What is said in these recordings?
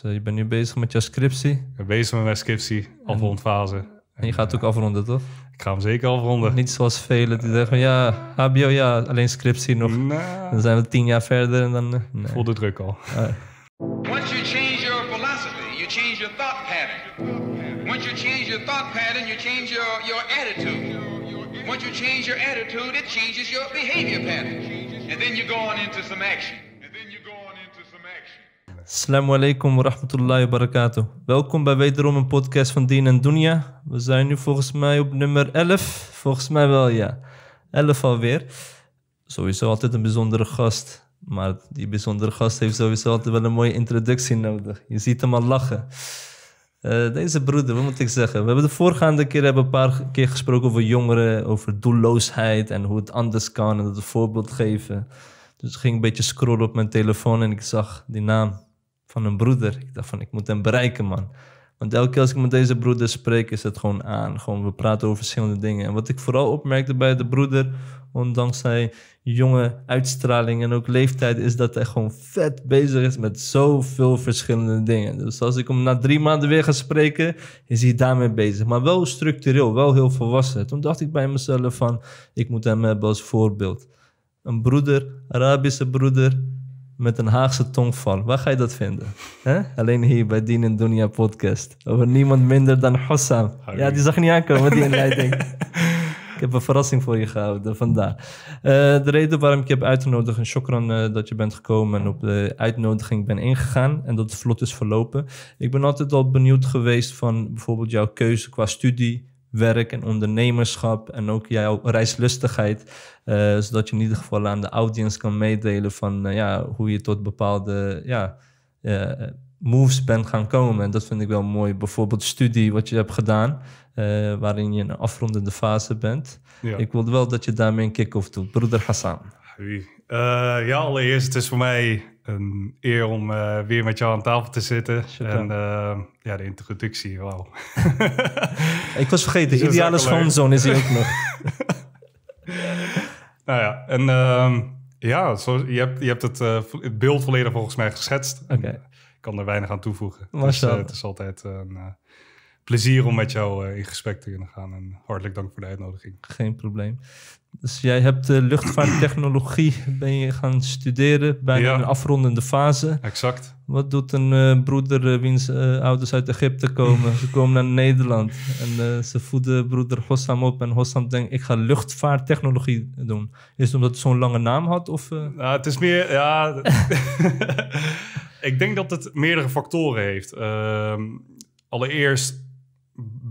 Eh, je bent nu bezig met je scriptie. Ik ben bezig met mijn scriptie, afrondfase. En, je gaat het ook eh, afronden, toch? Ik ga hem zeker afronden. Niet zoals velen die zeggen, ja, HBO, ja, alleen scriptie nog. Nah. Dan zijn we tien jaar verder en dan... Eh, nee. Voel de druk al. Ah. Once you change your philosophy, you change your thought pattern. Once you change your thought pattern, you change your, your attitude. Once you change your attitude, it changes your behavior pattern. And then you go on into some action. Assalamu alaikum wa rahmatullahi wa barakatuh. Welkom bij wederom een podcast van Dien en Dunia. We zijn nu volgens mij op nummer 11. Volgens mij wel, ja. 11 alweer. Sowieso altijd een bijzondere gast. Maar die bijzondere gast heeft sowieso altijd wel een mooie introductie nodig. Je ziet hem al lachen. Eh, deze broeder, wat moet ik zeggen? We hebben de voorgaande keer hebben een paar keer gesproken over jongeren, over doelloosheid en hoe het anders kan en dat een voorbeeld geven. Dus ik ging een beetje scrollen op mijn telefoon en ik zag die naam van een broeder. Ik dacht van, ik moet hem bereiken, man. Want elke keer als ik met deze broeder spreek, is het gewoon aan. Gewoon, we praten over verschillende dingen. En wat ik vooral opmerkte bij de broeder, ondanks zijn jonge uitstraling en ook leeftijd, is dat hij gewoon vet bezig is met zoveel verschillende dingen. Dus als ik hem na drie maanden weer ga spreken, is hij daarmee bezig. Maar wel structureel, wel heel volwassen. Toen dacht ik bij mezelf van, ik moet hem hebben als voorbeeld. Een broeder, Arabische broeder, met een Haagse tongval. Waar ga je dat vinden? He? Alleen hier bij Dien en Dunia podcast. Over niemand minder dan Hossam. Ja, die zag niet aankomen, die inleiding. ik heb een verrassing voor je gehouden vandaag. Eh, de reden waarom ik je heb uitgenodigd en shokran eh, dat je bent gekomen en op de uitnodiging ben ingegaan en dat het vlot is verlopen. Ik ben altijd al benieuwd geweest van bijvoorbeeld jouw keuze qua studie, werk en ondernemerschap en ook jouw reislustigheid. Eh, zodat je in ieder geval aan de audience kan meedelen van eh, ja, hoe je tot bepaalde ja, eh, moves bent gaan komen. En dat vind ik wel mooi. Bijvoorbeeld studie wat je hebt gedaan, waarin je in een afrondende fase bent. Ik wilde wel dat je daarmee een kick-off doet. Broeder Hassan. ja, allereerst, het is voor mij een eer om weer met jou aan tafel te zitten. En ja, de introductie, wauw. ik was vergeten, ideale schoonzoon is hij ook nog. Nou ja, en ehm, ja, zo, je, hebt, je hebt het, eh, het beeld volledig volgens mij geschetst. Ik kan er weinig aan toevoegen. dus, eh, het is altijd een eh, plezier om met jou in gesprek te kunnen gaan. En hartelijk dank voor de uitnodiging. Geen probleem. Dus jij hebt luchtvaarttechnologie ben je gaan studeren bij een afrondende fase. Exact. Wat doet een eh, broeder eh, wiens eh, ouders uit Egypte komen? ze komen naar Nederland en ze voeden broeder Hossam op. En Hossam denkt, ik ga luchtvaarttechnologie doen. Is het omdat het zo'n lange naam had? Of, het is meer, ja... ik denk dat het meerdere factoren heeft. Ehm, allereerst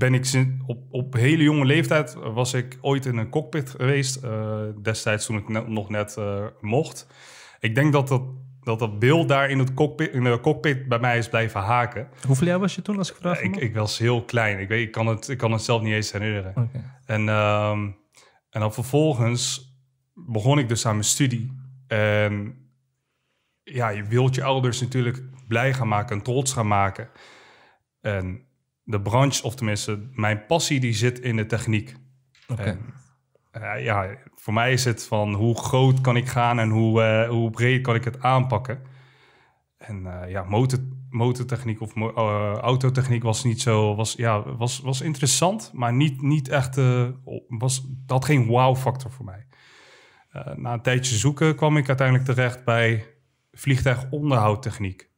ben ik op, op hele jonge leeftijd was ik ooit in een cockpit geweest. Eh, destijds toen ik net, nog net eh, mocht. Ik denk dat dat, dat dat beeld daar in, het cockpit, in de cockpit bij mij is blijven haken. Hoeveel jaar was je toen als ik vraag? ik, ik was heel klein. Ik, weet, ik, kan het, ik kan het zelf niet eens herinneren. En, ehm, en dan vervolgens begon ik dus aan mijn studie. En ja, je wilt je ouders natuurlijk blij gaan maken en trots gaan maken. En de branche, of tenminste mijn passie, die zit in de techniek. Eh, ja, voor mij is het van hoe groot kan ik gaan en hoe, eh, hoe breed kan ik het aanpakken. En eh, ja, motor, motortechniek of autotechniek was niet zo, was, ja, was, was interessant, maar niet, niet echt, was, had geen wow-factor voor mij. na een tijdje zoeken kwam ik uiteindelijk terecht bij vliegtuigonderhoudtechniek.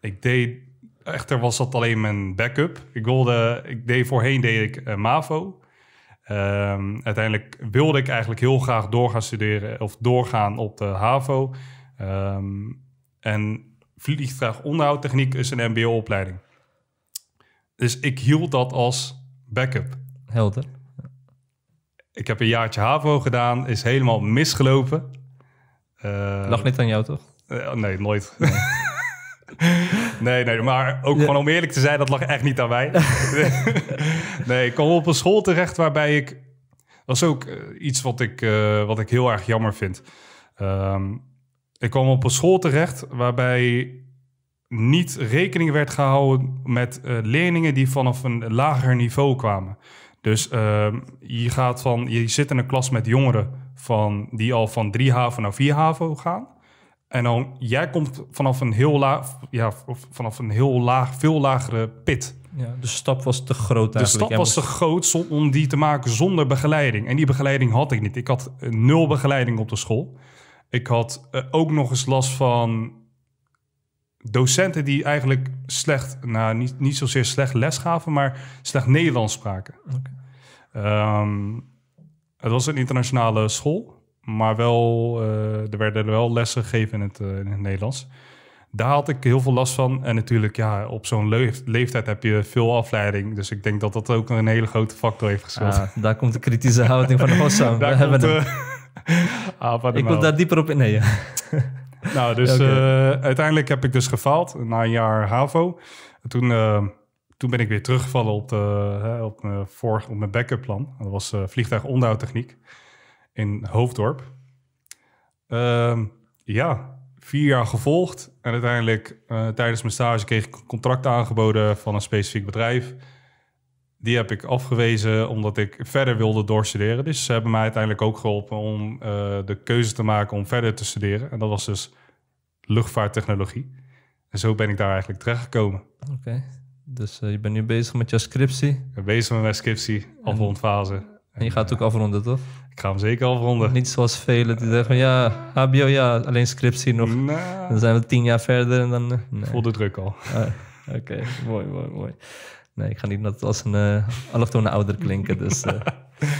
Ik deed echter was dat alleen mijn backup. Ik, wilde, ik deed voorheen deed ik eh, MAVO. Um, uiteindelijk wilde ik eigenlijk heel graag doorgaan studeren of doorgaan op de HAVO. Um, en onderhoudstechniek is een MBO-opleiding. Dus ik hield dat als backup. Helder. Ik heb een jaartje HAVO gedaan, is helemaal misgelopen. Uh, Lag eh, niet aan jou, toch? Eh, nee, nooit. Nee, nee, maar ook gewoon om eerlijk te zijn, dat lag echt niet aan mij. nee, ik kwam op een school terecht waarbij ik... Dat is ook eh, iets wat ik, eh, wat ik heel erg jammer vind. Ehm, ik kwam op een school terecht waarbij niet rekening werd gehouden met eh, leerlingen die vanaf een lager niveau kwamen. Dus ehm, je, gaat van, je zit in een klas met jongeren van, die al van drie HAVO naar vier HAVO gaan. En dan, jij komt vanaf een heel laag, ja, vanaf een heel laag, veel lagere pit. Ja, de stap was te groot eigenlijk. De stap was te groot om die te maken zonder begeleiding. En die begeleiding had ik niet. Ik had eh, nul begeleiding op de school. Ik had eh, ook nog eens last van docenten die eigenlijk slecht, nou niet, niet zozeer slecht les gaven, maar slecht Nederlands spraken. Ehm, het was een internationale school maar wel, eh, er werden wel lessen gegeven in het, eh, in het Nederlands daar had ik heel veel last van. En natuurlijk, ja, op zo'n leeftijd heb je veel afleiding. Dus ik denk dat dat ook een hele grote factor heeft gespeeld. Ah, daar komt de kritische houding van de daar We hebben ah, ik wil nou. daar dieper op in. Nee, nou, dus eh, uiteindelijk heb ik dus gefaald na een jaar HAVO. Toen, toen ben ik weer teruggevallen op, de, op, mijn, op mijn backup plan. Dat was vliegtuigonderhoudtechniek in Hoofddorp. Ehm, ja, vier jaar gevolgd. En uiteindelijk uh, tijdens mijn stage kreeg ik contract aangeboden van een specifiek bedrijf. Die heb ik afgewezen omdat ik verder wilde doorstuderen. Dus ze hebben mij uiteindelijk ook geholpen om eh, de keuze te maken om verder te studeren. En dat was dus luchtvaarttechnologie. En zo ben ik daar eigenlijk terechtgekomen. Oké, dus eh, je bent nu bezig met je scriptie? Ik ben bezig met mijn scriptie, afrondfase. En, en je gaat ook afronden, toch? Ik ga hem zeker afronden. Niet zoals velen die zeggen van ja, HBO ja, alleen scriptie nog. Dan zijn we tien jaar verder en dan... Eh, nee. Voel de druk al. Ah, oké, mooi, mooi, mooi. Nee, ik ga niet dat als een uh, allochtone ouder klinken, dus... Eh.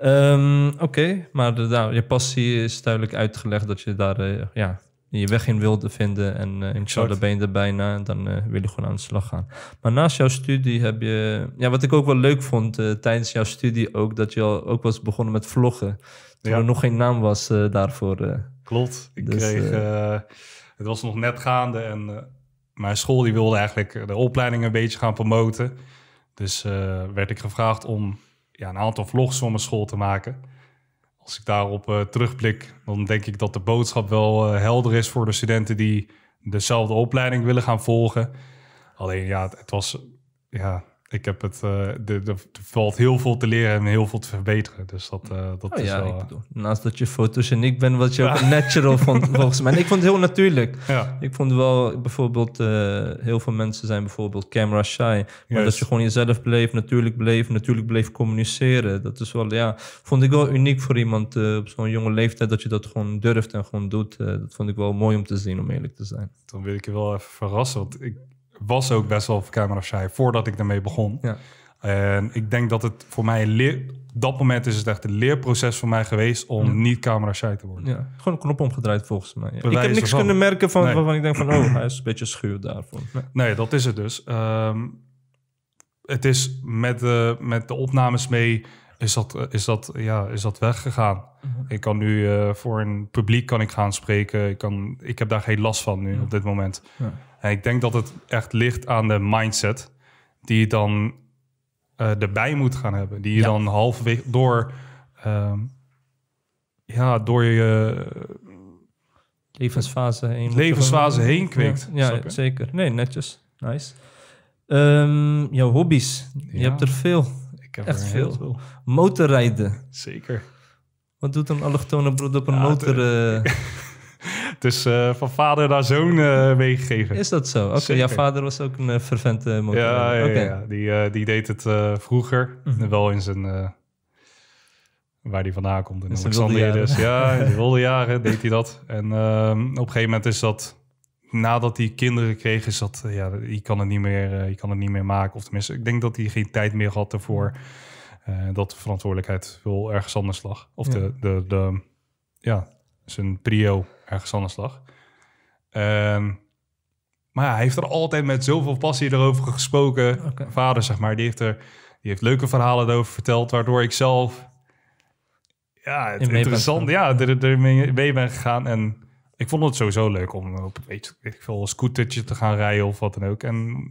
Ehm, oké, maar je passie is duidelijk uitgelegd dat je daar ja, je weg in wilde vinden. En eh, ik zou ben je er bijna. En dan eh, wil je gewoon aan de slag gaan. Maar naast jouw studie heb je... Ja, wat ik ook wel leuk vond eh, tijdens jouw studie ook... dat je al, ook was begonnen met vloggen. Toen er nog geen naam was daarvoor. Klopt. Ik dus, kreeg... het was nog net gaande en mijn school die wilde eigenlijk de opleiding een beetje gaan promoten. Dus werd ik gevraagd om ja, een aantal vlogs voor mijn school te maken als ik daarop eh, terugblik, dan denk ik dat de boodschap wel eh, helder is voor de studenten die dezelfde opleiding willen gaan volgen. Alleen ja, het, het was ja, ik heb het, uh, valt heel veel te leren en heel veel te verbeteren. Dus dat, eh, dat oh is ja, wel... Ik eh, bedoel, naast dat je foto's en ik ben wat je ja. ook natural vond volgens mij. En ik vond het heel natuurlijk. Ja. Ik vond wel bijvoorbeeld, heel veel mensen zijn bijvoorbeeld camera shy. Maar dat je gewoon jezelf bleef, natuurlijk bleef, natuurlijk bleef communiceren. Dat is wel, ja, vond ik wel uniek voor iemand op zo'n jonge leeftijd. Dat je dat gewoon durft en gewoon doet. dat vond ik wel mooi om te zien, om eerlijk te zijn. Dan wil ik je wel even verrassen, want ik was ook best wel camera shy voordat ik daarmee begon. Ja. En ik denk dat het voor mij leer, dat moment is het echt een leerproces voor mij geweest om niet camera shy te worden. Ja, gewoon een knop omgedraaid volgens mij. Ik heb niks kunnen merken van, nee. waarvan ik denk van, oh, hij is een beetje schuw daarvoor. Nee, dat is het dus. Ehm, het is met de, met de opnames mee is dat, eh, is dat, ja, is dat weggegaan. Mhm. Ik kan nu eh, voor een publiek kan ik gaan spreken. Ik, kan, ik heb daar geen last van nu op dit moment. Ja ik denk dat het echt ligt aan de mindset die je dan eh, erbij moet gaan hebben. Die je dan halfweg door, ehm, ja, door je levensfase heen, levensfase heen kweekt. Ja, zeker. Nee, netjes. Nice. Ehm, jouw hobby's. Je hebt er veel. Ik heb Echt er veel. veel. Motorrijden. Zeker. Wat doet een allochtone broed op een motor? Eh? Dus uh, van vader naar zoon eh, meegegeven. Is dat zo? Oké, jouw vader was ook een uh, eh, fervent ja, ja, ja, Die, die deed het vroeger. Mhm. Wel in zijn... waar hij vandaan komt. In, in Alexandrië dus. Ja, in de wilde jaren deed hij dat. En ehm, op een gegeven moment is dat... Nadat hij kinderen kreeg, is dat... ja, je kan, het niet meer, hij kan het niet meer maken. Of tenminste, ik denk dat hij geen tijd meer had ervoor... dat de verantwoordelijkheid wel ergens anders lag. Of de, de, de, ja, zijn prio ergens anders lag. Um, ehm, maar ja, hij heeft er altijd met zoveel passie erover gesproken. Vader, zeg maar, die heeft, er, die heeft leuke verhalen over verteld, waardoor ik zelf ja, het interessant, ja, er, er mee, ben gegaan. En ik vond het sowieso leuk om op weet ik veel, een scootertje te gaan rijden of wat dan ook. En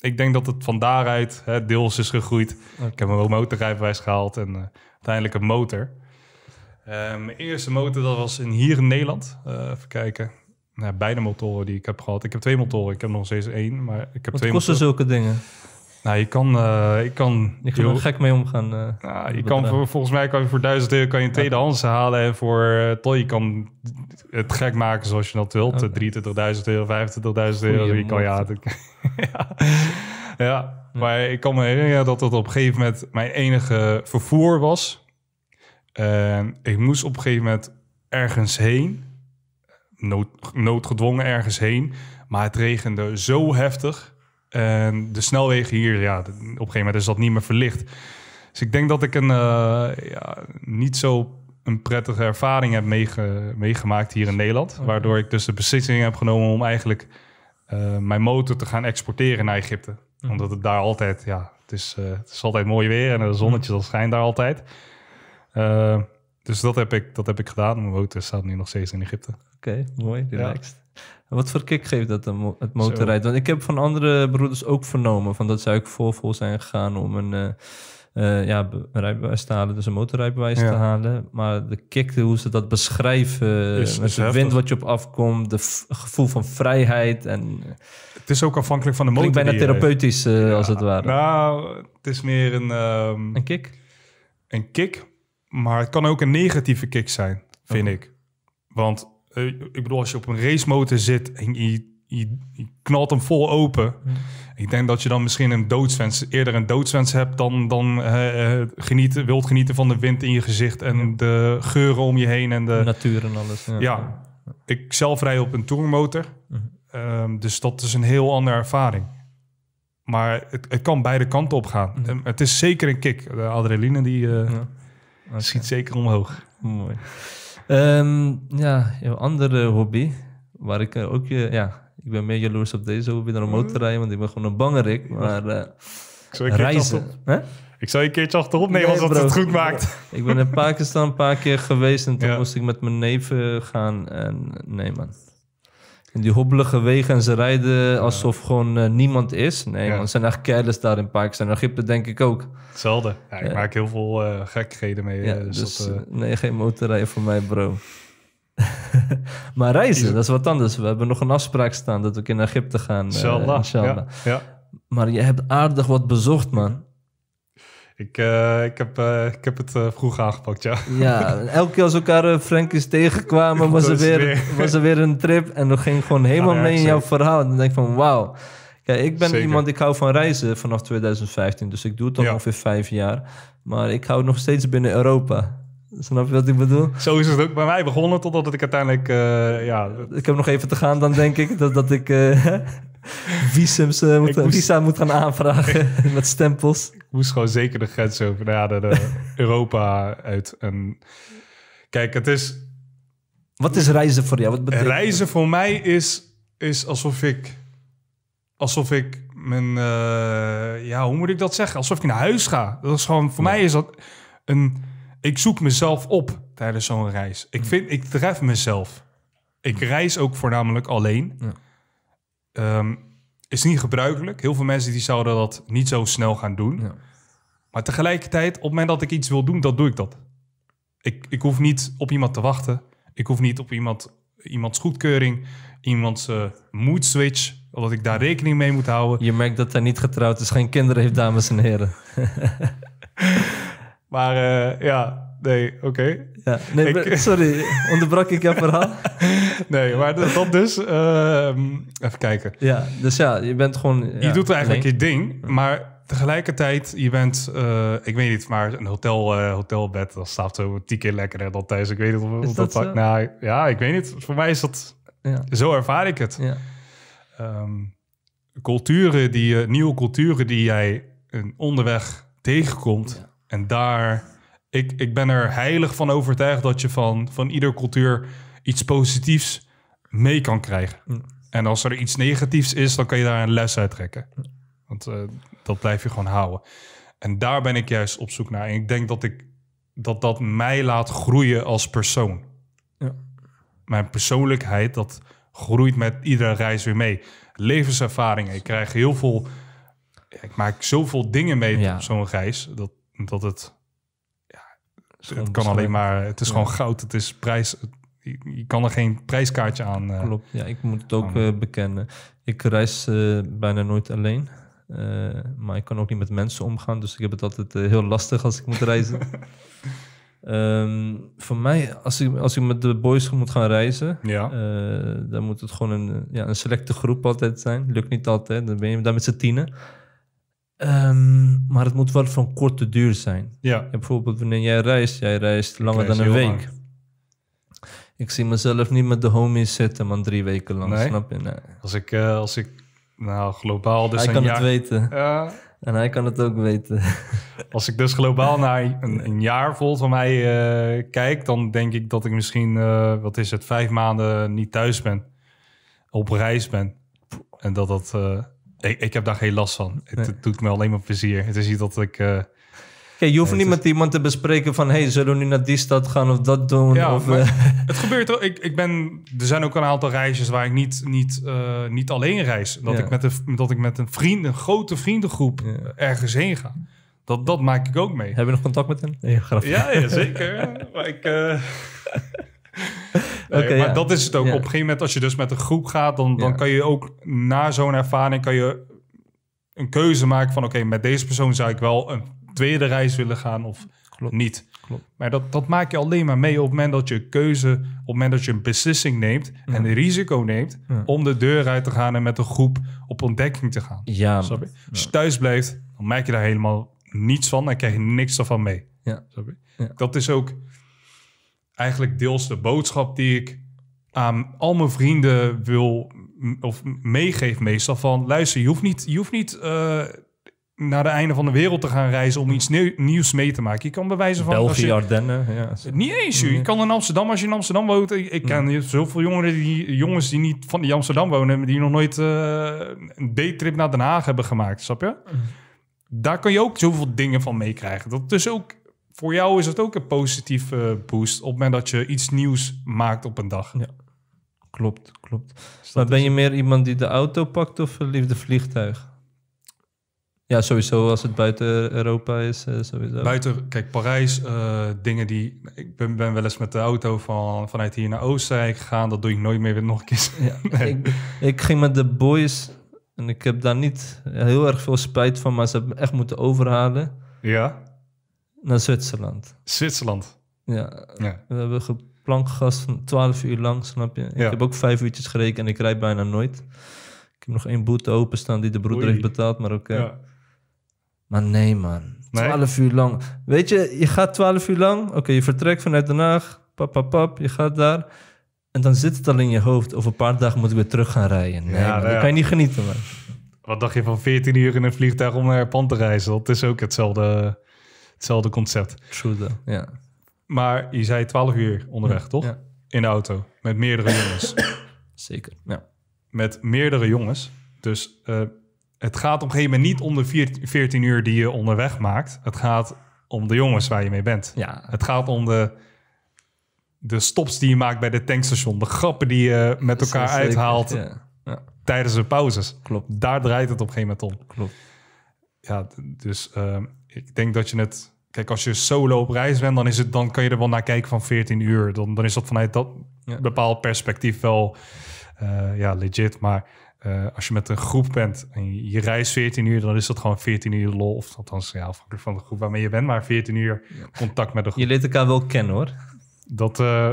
ik denk dat het van daaruit hè, deels is gegroeid. Ik heb mijn motorrijbewijs gehaald en eh, uiteindelijk een motor. Eh, mijn eerste motor dat was in, hier in Nederland. Eh, even kijken. Nou, beide motoren die ik heb gehad. Ik heb twee motoren. Ik heb nog steeds één, maar ik heb Wat kosten zulke dingen? Nou, je kan... Eh, ik kan je kan er gek mee omgaan. nou, je kan volgens mij kan je voor duizend euro kan je een tweedehands halen. En voor toi je kan het gek maken zoals je dat wilt. Okay. 23.000 euro, 25.000 euro. Je kan, ja, ja. ja, maar ik kan me herinneren dat dat op een gegeven moment mijn enige vervoer was en ehm, ik moest op een gegeven moment ergens heen. Nood, noodgedwongen ergens heen. Maar het regende zo heftig. En de snelwegen hier, ja, op een gegeven moment is dat niet meer verlicht. Dus ik denk dat ik een eh, ja, niet zo een prettige ervaring heb meegemaakt hier in Nederland. Waardoor ik dus de beslissing heb genomen om eigenlijk eh, mijn motor te gaan exporteren naar Egypte. Mhm. Omdat het daar altijd, ja, het is, eh, het is altijd mooi weer en de zonnetje dat schijnt daar altijd. Eh, dus dat heb, ik, dat heb ik gedaan. Mijn motor staat nu nog steeds in Egypte. Oké, mooi, relaxed. Ja. Wat voor kick geeft dat eh, het motorrijden? Want ik heb van andere broeders ook vernomen van dat zou ik voor vol zijn gegaan om een... Eh, ja, rijbewijs te halen, dus een motorrijbewijs te halen. Maar de kick, hoe ze dat beschrijven, met de wind wat je op afkomt, het gevoel van vrijheid. En, het is ook afhankelijk van de motor. Klinkt bijna therapeutisch, als het ware. Nou, het is meer een... Um, een kick? Een kick, maar het kan ook een negatieve kick zijn, vind oh. ik. Want eh, ik bedoel, als je op een racemotor zit en je, knalt hem vol open. Hm. Ik denk dat je dan misschien een doodswens, eerder een doodswens hebt dan, dan uh, genieten, wilt genieten van de wind in je gezicht en de geuren om je heen en de, natuur en alles. Ja. ik zelf rij op een tourmotor, hm. ehm, dus dat is een heel andere ervaring. Maar het, het kan beide kanten op gaan. Hm. Het is zeker een kick, de adrenaline die. Uh, Okay. Schiet zeker omhoog. Mooi. Ehm, ja, jouw andere hobby, waar ik eh, ook... Eh, ja, ik ben meer jaloers op deze hobby dan om motorrijden, mm. want ik ben gewoon een bangerik. Maar uh, ik reizen... Ik zou je een keertje achterop nemen als dat het goed maakt. Ik ben in Pakistan een paar keer geweest en toen moest ik met mijn neven gaan. En eh, nee, man die hobbelige wegen en ze rijden alsof gewoon eh, niemand is. Nee, want ze zijn echt careless daar in Pakistan. En Egypte denk ik ook. Hetzelfde. Ja, ik maak heel veel uh, gekkigheden mee. Eh, dus, dus Nee, geen motorrijden voor mij, bro. maar reizen, dat is wat anders. We hebben nog een afspraak staan dat we in Egypte gaan. Inshallah. inshallah. Ja, Maar je hebt aardig wat bezocht, man. Ik, eh, ik, heb, eh, ik heb het eh, vroeg aangepakt, ja. Ja, elke keer als elkaar Frankies tegenkwamen, was er, weer, was er weer een trip. En dan ging gewoon helemaal mee in jouw verhaal. En dan denk ik van, wauw. Kijk, ik ben iemand, ik hou van reizen vanaf 2015. Dus ik doe het al ongeveer vijf jaar. Maar ik hou nog steeds binnen Europa. Snap je wat ik bedoel? Zo is het ook bij mij begonnen, totdat ik uiteindelijk... ja, ik heb nog even te gaan dan, denk ik, dat, dat ik... visums uh, moet, visa moet gaan aanvragen met stempels. Ik moest gewoon zeker de grens over. naar Europa uit. En, kijk, het is... Wat is reizen voor jou? Wat betekent reizen voor mij is, is alsof ik... Alsof ik mijn... Eh, ja, hoe moet ik dat zeggen? Alsof ik naar huis ga. Dat is gewoon... Voor mij is dat een... Ik zoek mezelf op tijdens zo'n reis. Ik, vind, ik tref mezelf. Ik reis ook voornamelijk alleen. Ja. Ehm, is niet gebruikelijk. Heel veel mensen die zouden dat niet zo snel gaan doen. Ja. Maar tegelijkertijd, op het moment dat ik iets wil doen, dan doe ik dat. Ik, ik hoef niet op iemand te wachten. Ik hoef niet op iemand, iemands goedkeuring, iemands eh, moed switch omdat ik daar rekening mee moet houden. Je merkt dat hij niet getrouwd is, geen kinderen heeft, dames en heren. maar eh, ja, nee, oké. Ja. Nee, sorry, onderbrak ik jouw verhaal? nee, maar dat dus... Ehm, even kijken. Ja, dus ja, je bent gewoon... je doet eigenlijk je ding, maar tegelijkertijd, je bent, eh, ik weet niet, maar een hotel, eh, hotelbed, dat slaapt zo tien keer lekkerder dan thuis. Ik weet niet of, of dat, nou, ja, ik weet niet. Voor mij is dat, ja. zo ervaar ik het. Ja. Ehm, culturen die, nieuwe culturen die jij eh, onderweg tegenkomt en daar ik, ik ben er heilig van overtuigd dat je van, van ieder cultuur iets positiefs mee kan krijgen. Mm. En als er iets negatiefs is, dan kan je daar een les uit trekken. Mm. Want eh, dat blijf je gewoon houden. En daar ben ik juist op zoek naar. En ik denk dat ik, dat, dat mij laat groeien als persoon. Ja. Mijn persoonlijkheid, dat groeit met iedere reis weer mee. Levenservaringen. Ik krijg heel veel... Ik maak zoveel dingen mee op zo'n reis. Dat, dat het het kan alleen maar, het is gewoon goud. Het is prijs, je kan er geen prijskaartje aan. Eh, Klopt, ja, ik moet het ook eh, bekennen. Ik reis eh, bijna nooit alleen. maar ik kan ook niet met mensen omgaan, dus ik heb het altijd heel lastig als ik moet reizen. um, voor mij, als ik, als ik met de boys moet gaan reizen, ja. dan moet het gewoon een, ja, een selecte groep altijd zijn. Lukt niet altijd, dan ben je daar met z'n tienen. Ehm, maar het moet wel van korte duur zijn. Ja. bijvoorbeeld wanneer jij reist, jij reist langer dan een week. Ik zie mezelf niet met de homies zitten, man, drie weken lang, snap je? Als ik, eh, als ik, nou, globaal dus Hij kan jaar... het weten. Ja. En hij kan het ook weten. Als ik dus globaal naar een, een jaar vol van mij uh, kijk, dan denk ik dat ik misschien, eh, wat is het, vijf maanden niet thuis ben. Op reis ben. En dat dat ik, ik, heb daar geen last van. Het, doet me alleen maar plezier. Het is niet dat ik... Uh, je hoeft niet met iemand te bespreken van... hey, zullen we nu naar die stad gaan of dat doen? Ja, eh, het gebeurt ook. Ik, ik ben, er zijn ook een aantal reisjes waar ik niet, niet, eh, niet alleen reis. Dat, ik met een, dat ik met een, vriend, een grote vriendengroep ergens heen ga. Dat, dat maak ik ook mee. Heb je nog contact met hem? Nee, ja, ja, zeker. maar ik... maar dat is het ook. Op een gegeven moment, als je dus met een groep gaat, dan, dan kan je ook na zo'n ervaring kan je een keuze maken van oké, met deze persoon zou ik wel een tweede reis willen gaan of niet. Klopt. Maar dat, dat maak je alleen maar mee op het moment dat je keuze, op het moment dat je een beslissing neemt en een risico neemt om de deur uit te gaan en met een groep op ontdekking te gaan. Ja, Als je thuis blijft, dan merk je daar helemaal niets van en krijg je niks ervan mee. Ja. Dat is ook eigenlijk deels de boodschap die ik aan al mijn vrienden wil of meegeef meestal van luister, je hoeft niet, je hoeft niet eh, naar de einde van de wereld te gaan reizen om iets nieuws mee te maken. Je kan bewijzen van... België, je, Ardennen. Ja. Niet eens. Je, je kan in Amsterdam, als je in Amsterdam woont... Ik, ken mm. zoveel jongeren die, jongens die niet van die Amsterdam wonen... die nog nooit uh, een daytrip naar Den Haag hebben gemaakt, snap je? Mm. Daar kan je ook zoveel dingen van meekrijgen. Dat is ook voor jou is het ook een positieve boost op het moment dat je iets nieuws maakt op een dag. Ja. Klopt, klopt. Maar ben dus je meer iemand die de auto pakt of liefde vliegtuig? Ja, sowieso als het buiten Europa is, eh, sowieso. Buiten, kijk, Parijs, eh, dingen die... Ik ben, ben wel eens met de auto van, vanuit hier naar Oostenrijk gegaan. Dat doe ik nooit meer weer nog een keer. Ja, ik, ik, ging met de boys en ik heb daar niet heel erg veel spijt van, maar ze hebben me echt moeten overhalen. Ja? Naar Zwitserland. Zwitserland. Ja. We hebben gepland van 12 uur lang, snap je? Ik heb ook vijf uurtjes gereken en ik rijd bijna nooit. Ik heb nog één boete openstaan die de broeder heeft betaald, maar oké. Ja. Maar nee, man. 12 uur lang. Weet je, je gaat 12 uur lang. Oké, je vertrekt vanuit Den Haag. Pap, Je gaat daar. En dan zit het al in je hoofd. Over een paar dagen moet ik weer terug gaan rijden. Nee, ja, nou kan je niet genieten, man. Wat dacht je van 14 uur in een vliegtuig om naar Japan te reizen? Dat is ook hetzelfde. Hetzelfde concept. True ja. Maar je zei 12 uur onderweg, toch? In de auto, met meerdere jongens. Zeker, ja. Met meerdere jongens. Dus eh, het gaat op een gegeven moment niet om de 14 uur die je onderweg maakt. Het gaat om de jongens waar je mee bent. Ja. Het gaat om de, de stops die je maakt bij de tankstation. De grappen die je met elkaar uithaalt ja. tijdens de pauzes. Klopt. Daar draait het op een gegeven moment om. Klopt. Ja, dus ehm, ik denk dat je het Kijk, als je solo op reis bent, dan, is het, dan kan je er wel naar kijken van 14 uur. Dan, dan is dat vanuit dat bepaald perspectief wel eh, ja, legit. Maar eh, als je met een groep bent en je, reist 14 uur, dan is dat gewoon 14 uur lol. Of althans, ja, afhankelijk van de groep waarmee je bent, maar 14 uur contact met de groep. Je leert elkaar wel kennen hoor. Dat eh,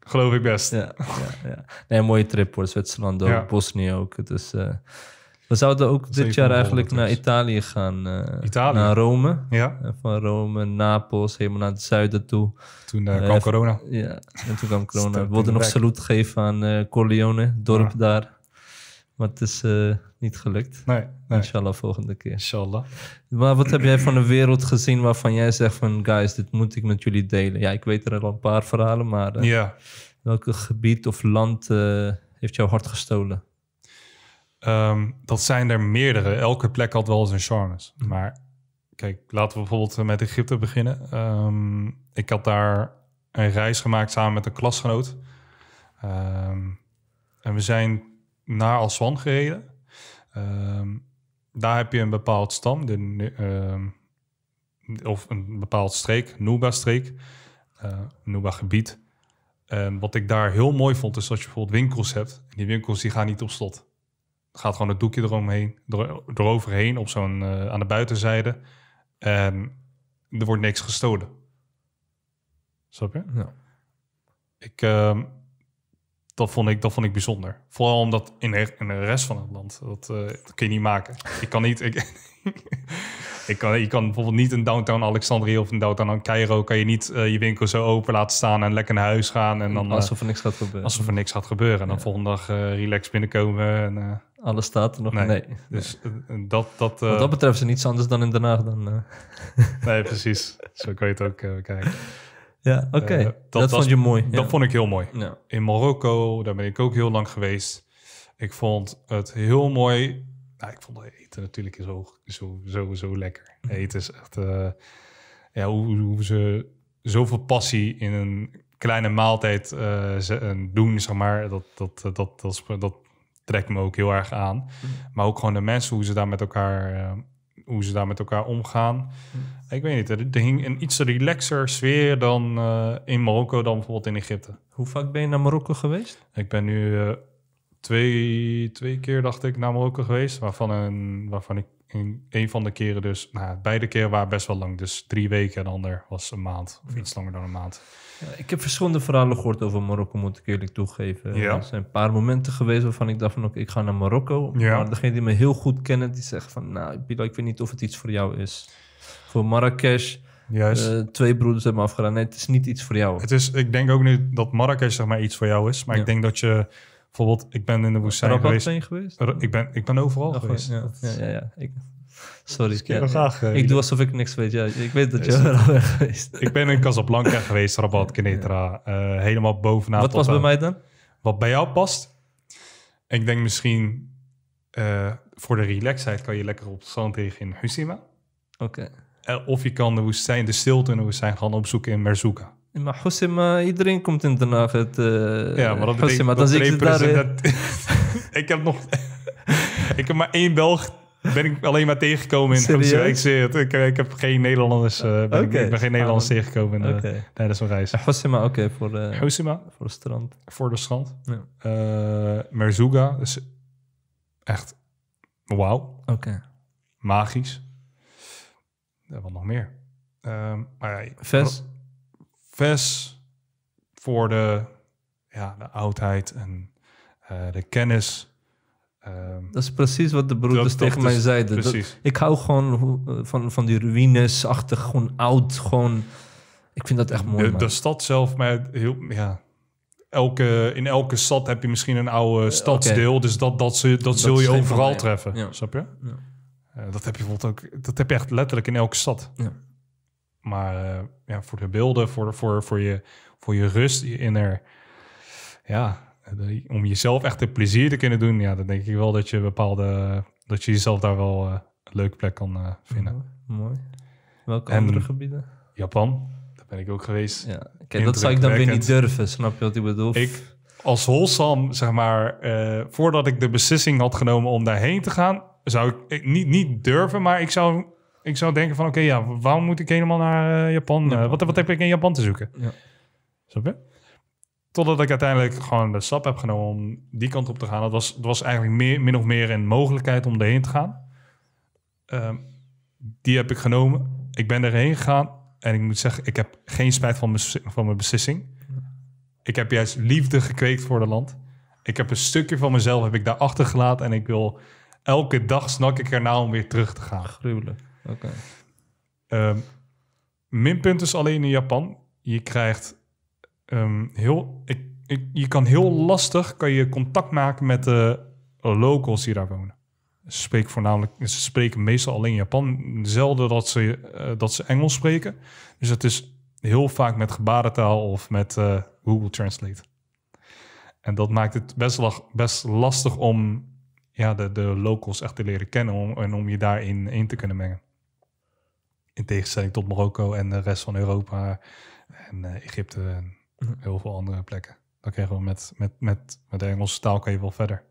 geloof ik best. Ja, ja, ja. Nee, mooie trip voor Zwitserland, ook, Bosnië ook. Het is. We zouden ook dit jaar eigenlijk naar Italië gaan. Eh, naar Rome. Ja. Eh, van Rome, Napels, helemaal naar het zuiden toe. Toen uh, kwam corona. Ja, en toen kwam corona. We wilden nog salut geven aan uh, Corleone, dorp daar. Maar het is niet gelukt. Nee, Inshallah volgende keer. Inshallah. Maar wat heb jij van de wereld gezien waarvan jij zegt van... Guys, dit moet ik met jullie delen. Ja, ik weet er al een paar verhalen, maar... ja. Welk gebied of land heeft jouw hart gestolen? Ehm, dat zijn er meerdere. Elke plek had wel zijn charmes. Mm. Maar kijk, laten we bijvoorbeeld eh, met Egypte beginnen. Ehm, ik had daar een reis gemaakt samen met een klasgenoot. Ehm, en we zijn naar Aswan gereden. daar heb je een bepaald stam, de, of een bepaald streek, Nuba-streek, uh, Nuba-gebied. En wat ik daar heel mooi vond, is dat je bijvoorbeeld winkels hebt. En die winkels die gaan niet op slot gaat gewoon het doekje eromheen, er, eroverheen op zo'n, eh, aan de buitenzijde. En ehm, er wordt niks gestolen. Snap je? Ja. Ik, ehm, dat, vond ik, dat vond ik bijzonder. Vooral omdat in de, in de rest van het land, dat, dat eh, kun je niet maken. ik kan niet... Ik, Ik kan, je kan bijvoorbeeld niet in downtown Alexandria of in downtown Cairo... kan je niet eh, je winkel zo open laten staan en lekker naar huis gaan. En dan, alsof er eh, niks gaat gebeuren. Alsof er niks gaat gebeuren. En dan volgende dag eh, relax binnenkomen en... alles staat er nog. Nee. Dus dat... dat Wat dat betreft is het niets anders dan in Den Haag dan... nee, precies. Zo kan je het ook kijken. Ja, oké. dat, vond je mooi. Dat vond ik heel mooi. Ja. In Marokko, daar ben ik ook heel lang geweest. Ik vond het heel mooi nou, ik vond eten natuurlijk zo, zo, zo, zo lekker. Mhm. Eten is echt... Eh, ja, hoe, ze zoveel passie in een kleine maaltijd uh, doen, zeg maar. Dat, dat, dat, dat, dat, dat trekt me ook heel erg aan. Mhm. Maar ook gewoon de mensen, hoe ze daar met elkaar... hoe ze daar met elkaar omgaan. Mhm. Ik weet niet, er, er hing een iets relaxer sfeer dan in Marokko dan bijvoorbeeld in Egypte. Hoe vaak ben je naar Marokko geweest? Ik ben nu uh, twee, twee keer, dacht ik, naar Marokko geweest. Waarvan, een, waarvan ik in een van de keren dus... Nou, beide keren waren best wel lang. Dus drie weken en de ander was een maand. Of iets langer dan een maand. Ja, ik heb verschillende verhalen gehoord over Marokko, moet ik eerlijk toegeven. Er zijn een paar momenten geweest waarvan ik dacht van... Oké, ik ga naar Marokko. Maar degene die me heel goed kennen, die zegt van... Nou, Bilal, ik weet niet of het iets voor jou is. Voor Marrakesh... Juist. Eh, twee broeders hebben afgedaan. Nee, het is niet iets voor jou. Het is, ik denk ook nu dat Marrakesh zeg maar iets voor jou is. Maar ik denk dat je Bijvoorbeeld, ik ben in de woestijn geweest. geweest. Ben geweest? ik, ben, ik ben overal geweest. Ja, ja, ja. Ik, sorry. Ik, ja, graag, ik doe alsof ik niks weet. Ja, ik weet dat je er bent geweest. Ik ben in Casablanca geweest, Rabat, Kenetra. Eh, helemaal bovenaan. Wat was bij eh, mij dan? Wat bij jou past? Ik denk misschien eh, voor de relaxheid kan je lekker op het strand liggen in Husima. Oké. Of je kan de woestijn, de stilte in de woestijn gaan opzoeken in Merzoeka. Maar Hossema, iedereen komt in de avond. Uh, eh, ja, maar dat Hossema, dan zie ik daar... Eh, ik heb nog... ik heb maar één Belg ben ik alleen maar tegengekomen in Amsterdam. Ik Ik, eh, ik, heb geen Nederlanders. Uh, ben ik, ben geen Nederlanders ah, tegengekomen uh, okay. tijdens mijn reis. Hosima, oké. voor, de, Hosima? Voor het strand. Voor de strand. Ja. Uh, Merzuga. Dus echt wauw. Oké. Magisch. Wat nog meer? Um, maar ja, Ves? voor de, ja, de oudheid en eh, de kennis. Ehm, dat is precies wat de broeders tegen mij zeiden. Dat, ik hou gewoon van, van die ruïnesachtig, gewoon oud, gewoon... Ik vind dat echt mooi. De, stad zelf, maar heel, ja, elke, in elke stad heb je misschien een oude eh, stadsdeel. Dus dat, dat, dat, dat zul je overal treffen. Ja. Snap je? Ja. Eh, dat heb je bijvoorbeeld ook. Dat heb je echt letterlijk in elke stad. Ja. Maar eh, ja, voor de beelden, voor, voor, voor, je, voor je rust in er. Ja, om jezelf echt het plezier te kunnen doen, ja, dan denk ik wel dat je bepaalde. dat je jezelf daar wel eh, een leuke plek kan eh, vinden. Mooi. Welke andere gebieden? Japan daar ben ik ook geweest. Ja. Kijk, dat zou ik dan weer niet durven, snap je wat ik bedoel? Ik, als Holsam, zeg maar, voordat ik de beslissing had genomen om daarheen te gaan, zou ik, ik, niet, niet durven, maar ik zou ik zou denken van, oké, ja, waarom moet ik helemaal naar eh, Japan? Eh, wat, wat heb ik in Japan te zoeken? Ja. Snap je? Totdat ik uiteindelijk gewoon de stap heb genomen om die kant op te gaan. Dat was, dat was eigenlijk meer, min of meer een mogelijkheid om erheen te gaan. Ehm, die heb ik genomen. Ik ben erheen gegaan. En ik moet zeggen, ik heb geen spijt van mijn, van mijn beslissing. Ik heb juist liefde gekweekt voor het land. Ik heb een stukje van mezelf heb ik daar achtergelaten. En ik wil elke dag snak ik erna nou om weer terug te gaan. Gruwelijk. Ehm, minpunt is alleen in Japan. Je krijgt ehm, heel... Ik, je kan heel lastig kan je contact maken met de locals die daar wonen. Ze spreken, voornamelijk, ze spreken meestal alleen Japan. Zelden dat ze, eh, dat ze Engels spreken. Dus het is heel vaak met gebarentaal of met eh, Google Translate. En dat maakt het best, wel best lastig om ja, de, de locals echt te leren kennen en om je daarin in te kunnen mengen in tegenstelling tot Marokko en de rest van Europa en eh, Egypte en mhm. heel veel andere plekken. Dan krijgen we met, met, met, met de Engelse taal kan je wel verder.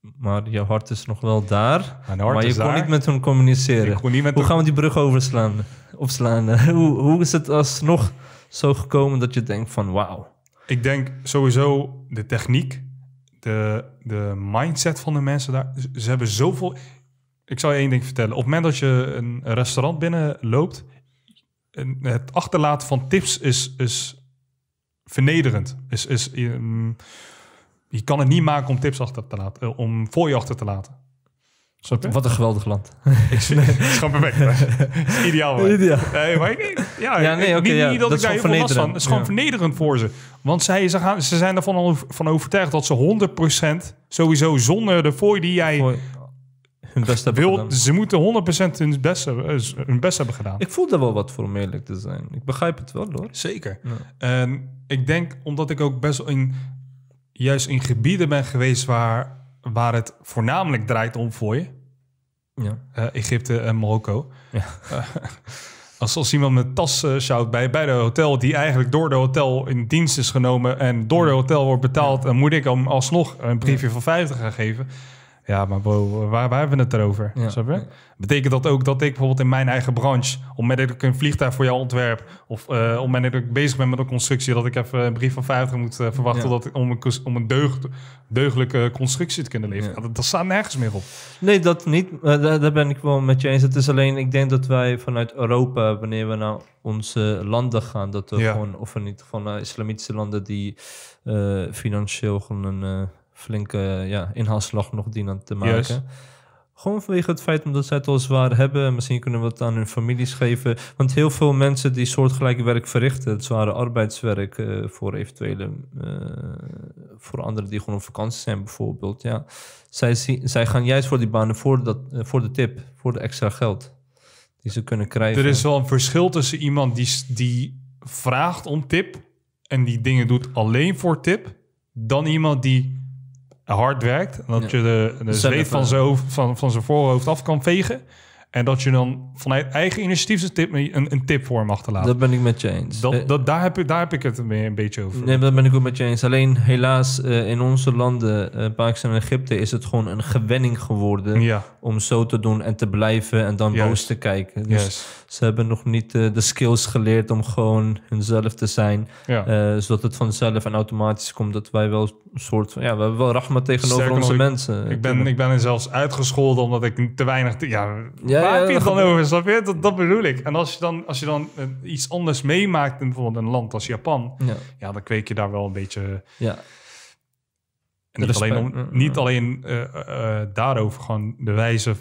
Maar je hart is nog wel daar. maar je kon niet met hun communiceren. hoe gaan we die brug overslaan? Opslaan? hoe, hoe is het alsnog zo gekomen dat je denkt van wauw? Ik denk sowieso de techniek, de, de mindset van de mensen daar. Ze hebben zoveel ik zal je één ding vertellen. Op het moment dat je een restaurant binnenloopt, het achterlaten van tips is, is vernederend. Is, is, ehm, je, kan het niet maken om tips achter te laten, eh, om voor je achter te laten. Wat een geweldig land. ik zie Het is gewoon perfect. ideaal. Nee, maar ik, ja, nee, oké. niet, dat, ik daar heel last van. Het is gewoon vernederend voor ze. Want zij, ze, gaan, ze zijn ervan van overtuigd dat ze 100% sowieso zonder de fooi die jij Ze moeten 100% hun best, hebben, eh, hun best hebben gedaan. Ik voel daar wel wat voor om eerlijk te zijn. Ik begrijp het wel hoor. Zeker. En ik denk omdat ik ook best wel in, juist in gebieden ben geweest waar, waar het voornamelijk draait om voor je. Ja. Eh, Egypte en Marokko. Ja. Eh, als, als iemand met tas zou bij, bij de hotel, die eigenlijk door de hotel in dienst is genomen en door de hotel wordt betaald, dan moet ik hem alsnog een briefje van 50 gaan geven. Ja, maar waar, waar hebben we het erover? Snap je? Betekent dat ook dat ik bijvoorbeeld in mijn eigen branche, om ik een vliegtuig voor jou ontwerp, of uh, eh, omdat ik bezig ben met een constructie, dat ik even een brief van 50 moet eh, verwachten dat ik, om een, om een deugdelijke constructie te kunnen leveren? Dat, staat nergens meer op. Nee, dat niet. Eh, daar, daar, ben ik wel met je eens. Het is alleen, ik denk dat wij vanuit Europa, wanneer we naar onze landen gaan, dat we gewoon, of in ieder geval naar islamitische landen die financieel gewoon een flinke ja, inhaalslag nog dienen te maken. Yes. Gewoon vanwege het feit omdat zij het al zwaar hebben. Misschien kunnen we het aan hun families geven. Want heel veel mensen die soortgelijk werk verrichten, het zware arbeidswerk eh, voor eventuele. Eh, voor anderen die gewoon op vakantie zijn, bijvoorbeeld. Ja. Zij, zij gaan juist voor die banen voor, dat, eh, voor de tip, voor de extra geld die ze kunnen krijgen. Er is wel een verschil tussen iemand die, die vraagt om tip en die dingen doet alleen voor tip, dan iemand die hard werkt. En dat je de, de dus zweet van zijn, van, van zijn voorhoofd af kan vegen. En dat je dan vanuit eigen initiatief een tip, een, een tip voor hem achterlaat. Dat ben ik met je eens. Dat, eh, dat, daar, heb ik, daar heb ik het een beetje over. Nee, dat ben ik ook met je eens. Alleen helaas eh, in onze landen, uh, Pakistan en Egypte, is het gewoon een gewenning geworden ja. om zo te doen en te blijven en dan Juist. boos te kijken. Dus yes. Ze hebben nog niet eh, de skills geleerd om gewoon hunzelf te zijn. Eh, zodat het vanzelf en automatisch komt dat wij wel een soort van... Ja, we hebben wel rahma tegenover onze mensen. Ik, ben, ik ben er zelfs uitgescholden omdat ik te weinig... ja, ja, waar ja, dan over? Snap je? Dat, dat bedoel ik. En als je dan, als je dan eh, iets anders meemaakt in bijvoorbeeld een land als Japan... Ja. ja, dan kweek je daar wel een beetje... Ja. En niet alleen, om, niet alleen eh, eh, eh, daarover, gewoon de wijze.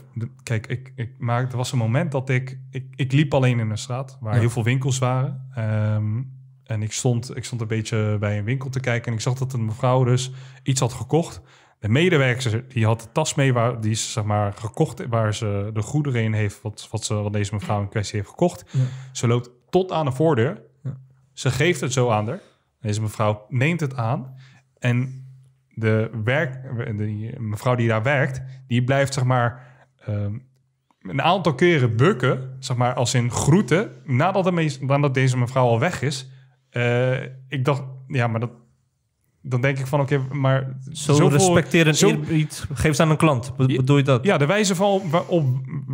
kijk, ik, ik maak, er was een moment dat ik, ik. Ik liep alleen in een straat waar heel veel winkels waren. Ehm, en ik stond, ik stond een beetje bij een winkel te kijken. En ik zag dat een mevrouw dus iets had gekocht. De medewerker die had de tas mee waar die ze zeg maar gekocht, waar ze de goederen in heeft, wat, wat, ze, wat deze mevrouw in kwestie heeft gekocht. Ze loopt tot aan de voordeur. Ze geeft het zo aan haar. Deze mevrouw neemt het aan. En de, werk, de mevrouw die daar werkt, die blijft zeg maar ehm, een aantal keren bukken, zeg maar als in groeten, nadat, de meest, nadat deze mevrouw al weg is. Eh, ik dacht, ja, maar dat, dan denk ik van oké, maar... Zo respecteren zo, iets, geef ze aan een klant, bedoel je dat? Ja, de wijze, van, waarop,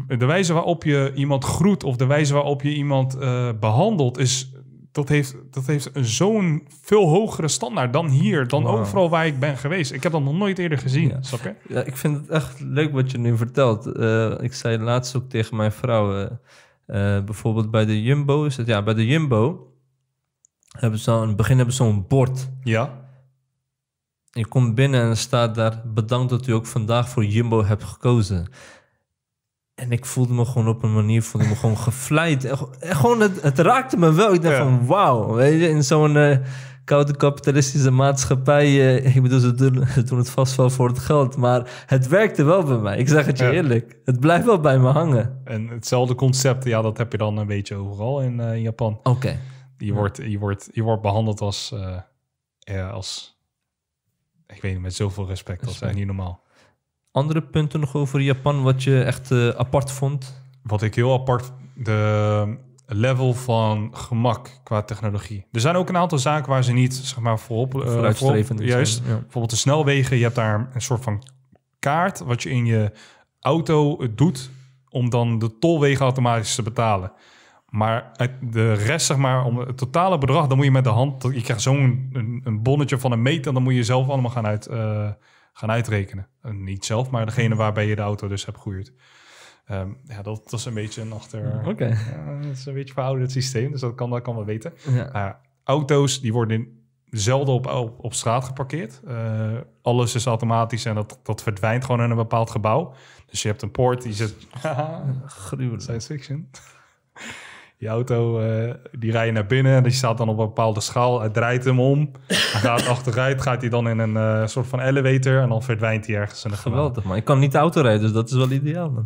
de wijze waarop je iemand groet of de wijze waarop je iemand uh, behandelt is dat heeft, dat heeft zo'n veel hogere standaard dan hier, dan overal waar ik ben geweest. Ik heb dat nog nooit eerder gezien, snap je? Ja, ik vind het echt leuk wat je nu vertelt. Eh, ik zei laatst ook tegen mijn vrouw, eh, eh, bijvoorbeeld bij de Jumbo is het, ja, bij de Jumbo hebben ze, aan het begin hebben ze zo'n bord. Ja. Je komt binnen en staat daar, bedankt dat u ook vandaag voor Jumbo hebt gekozen. En ik voelde me gewoon op een manier, voelde me gewoon gevleid. gewoon, het, het, raakte me wel. Ik dacht van, wauw, weet je, in zo'n eh, koude kapitalistische maatschappij. Eh, ik bedoel, ze doen, het vast wel voor het geld, maar het werkte wel bij mij. Ik zeg het je eerlijk. Het blijft wel bij me hangen. En hetzelfde concept, ja, dat heb je dan een beetje overal in, eh, Japan. Oké. Je, wordt, je, wordt, je wordt behandeld als, als, ik weet niet, met zoveel respect. als Dat niet normaal andere punten nog over Japan wat je echt eh, apart vond? Wat ik heel apart, de level van gemak qua technologie. Er zijn ook een aantal zaken waar ze niet zeg maar, voorop, uh, vooruitstrevend voorop, Juist, bijvoorbeeld de snelwegen. Je hebt daar een soort van kaart wat je in je auto eh, doet om dan de tolwegen automatisch te betalen. Maar de rest, zeg maar, om het totale bedrag, dan moet je met de hand. Je krijgt zo'n een, bonnetje van een meter. En dan moet je zelf allemaal gaan uit, gaan uitrekenen. Eh, niet zelf, maar degene waarbij je de auto dus hebt gehuurd. Ehm, ja, dat, dat, is een beetje een achter... dat is een beetje verouderd systeem, dus dat kan, dat kan wel weten. Ja. Eh, auto's, die worden in, zelden op, op, straat geparkeerd. Eh, alles is automatisch en dat, dat verdwijnt gewoon in een bepaald gebouw. Dus je hebt een poort die zit... Science fiction. Die auto, eh, die rij je naar binnen en die staat dan op een bepaalde schaal. het draait hem om, hij gaat achteruit, gaat hij dan in een eh, soort van elevator en dan verdwijnt hij ergens in de Geweldig man, ik kan niet de auto rijden, dus dat is wel ideaal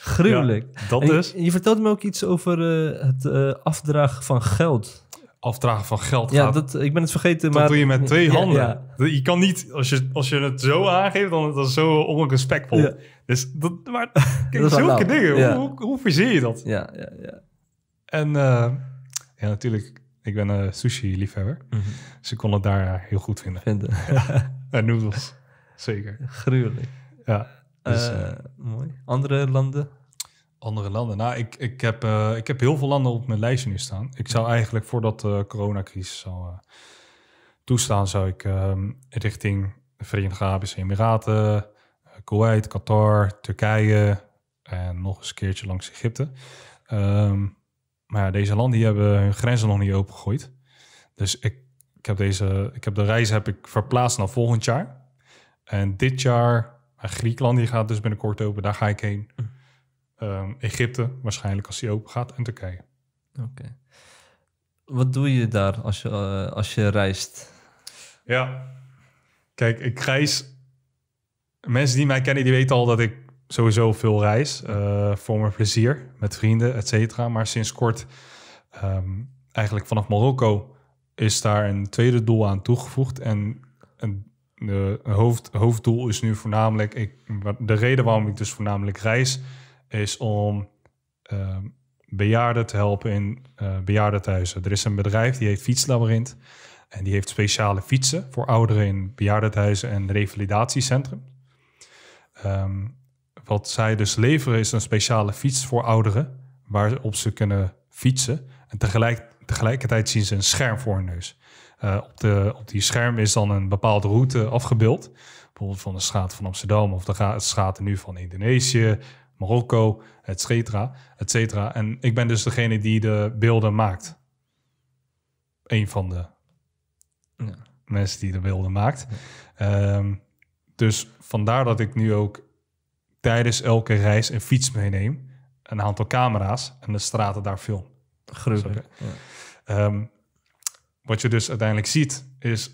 Gruwelijk. dat dus. Je, vertelt me ook iets over eh, het afdragen van geld afdragen van geld gaat. Ja, dat, ik ben het vergeten, dat maar... doe je met twee handen. Je kan niet, als je, als je het zo aangeeft, dan dat is zo onrespectvol. Dus dat, maar, kijk, dat zulke dingen, hoe, hoe, verzeer je dat? Ja, ja, ja. En eh, ja, natuurlijk, ik ben een sushi-liefhebber. Mhm. Ze -hmm. kon het daar eh, heel goed vinden. Vinden. en noedels, zeker. Gruwelijk. Ja. Dus, uh, mooi. Andere landen? Andere landen? Nou, ik, ik, heb, ik heb heel veel landen op mijn lijstje nu staan. Ik zou mhm. eigenlijk, voordat de coronacrisis zou toestaan, zou ik ehm, richting de Verenigde Arabische Emiraten, Kuwait, Qatar, Turkije en nog eens een keertje langs Egypte. Ehm, maar ja, deze landen die hebben hun grenzen nog niet opengegooid. Dus ik, ik, heb, deze, ik heb de reis heb ik verplaatst naar volgend jaar. En dit jaar, eh, Griekenland die gaat dus binnenkort open, daar ga ik heen. Hm. Ehm, Egypte waarschijnlijk als die open gaat en Turkije. Oké. Wat doe je daar als je, eh, als je reist? Ja, kijk, ik reis. Mensen die mij kennen, die weten al dat ik sowieso veel reis eh, voor mijn plezier, met vrienden, et cetera. Maar sinds kort, ehm, eigenlijk vanaf Marokko, is daar een tweede doel aan toegevoegd. En, een hoofd, hoofddoel is nu voornamelijk, ik, de reden waarom ik dus voornamelijk reis, is om ehm, bejaarden te helpen in uh, Er is een bedrijf die heet Fietslabyrinth. En die heeft speciale fietsen voor ouderen in bejaardentehuizen en revalidatiecentrum. Um, ehm, wat zij dus leveren is een speciale fiets voor ouderen, waarop ze kunnen fietsen. En tegelijk, tegelijkertijd zien ze een scherm voor hun neus. Eh, op, de, op die scherm is dan een bepaalde route afgebeeld. Bijvoorbeeld van de straat van Amsterdam of de straat nu van Indonesië, Marokko, et cetera, et cetera. En ik ben dus degene die de beelden maakt. Een van de ja. mensen die de beelden maakt. Ehm, dus vandaar dat ik nu ook tijdens elke reis een fiets meeneem, een aantal camera's en de straten daar film. Gruwelijk. Ehm, wat je dus uiteindelijk ziet, is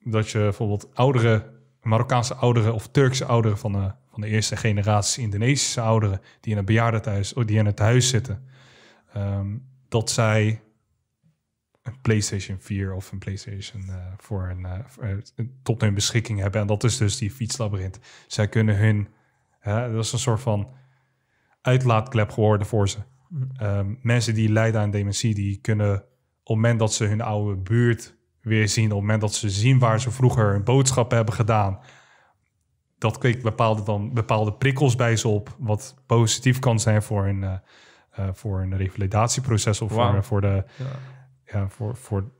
dat je bijvoorbeeld oudere, Marokkaanse ouderen of Turkse ouderen van de, van de eerste generatie Indonesische ouderen, die in een bejaardentehuis, of oh, die in het huis zitten, ehm, dat zij een PlayStation 4 of een PlayStation eh, voor, een, uh, tot beschikking hebben. En dat is dus die fietslabyrinth. Zij kunnen hun dat is een soort van uitlaatklep geworden voor ze. Mhm. Ehm, mensen die lijden aan dementie, die kunnen op het moment dat ze hun oude buurt weer zien, op het moment dat ze zien waar ze vroeger een boodschap hebben gedaan, dat kweekt bepaalde, dan, bepaalde prikkels bij ze op, wat positief kan zijn voor een, eh, eh, voor een revalidatieproces of voor, voor, de, ja. voor, voor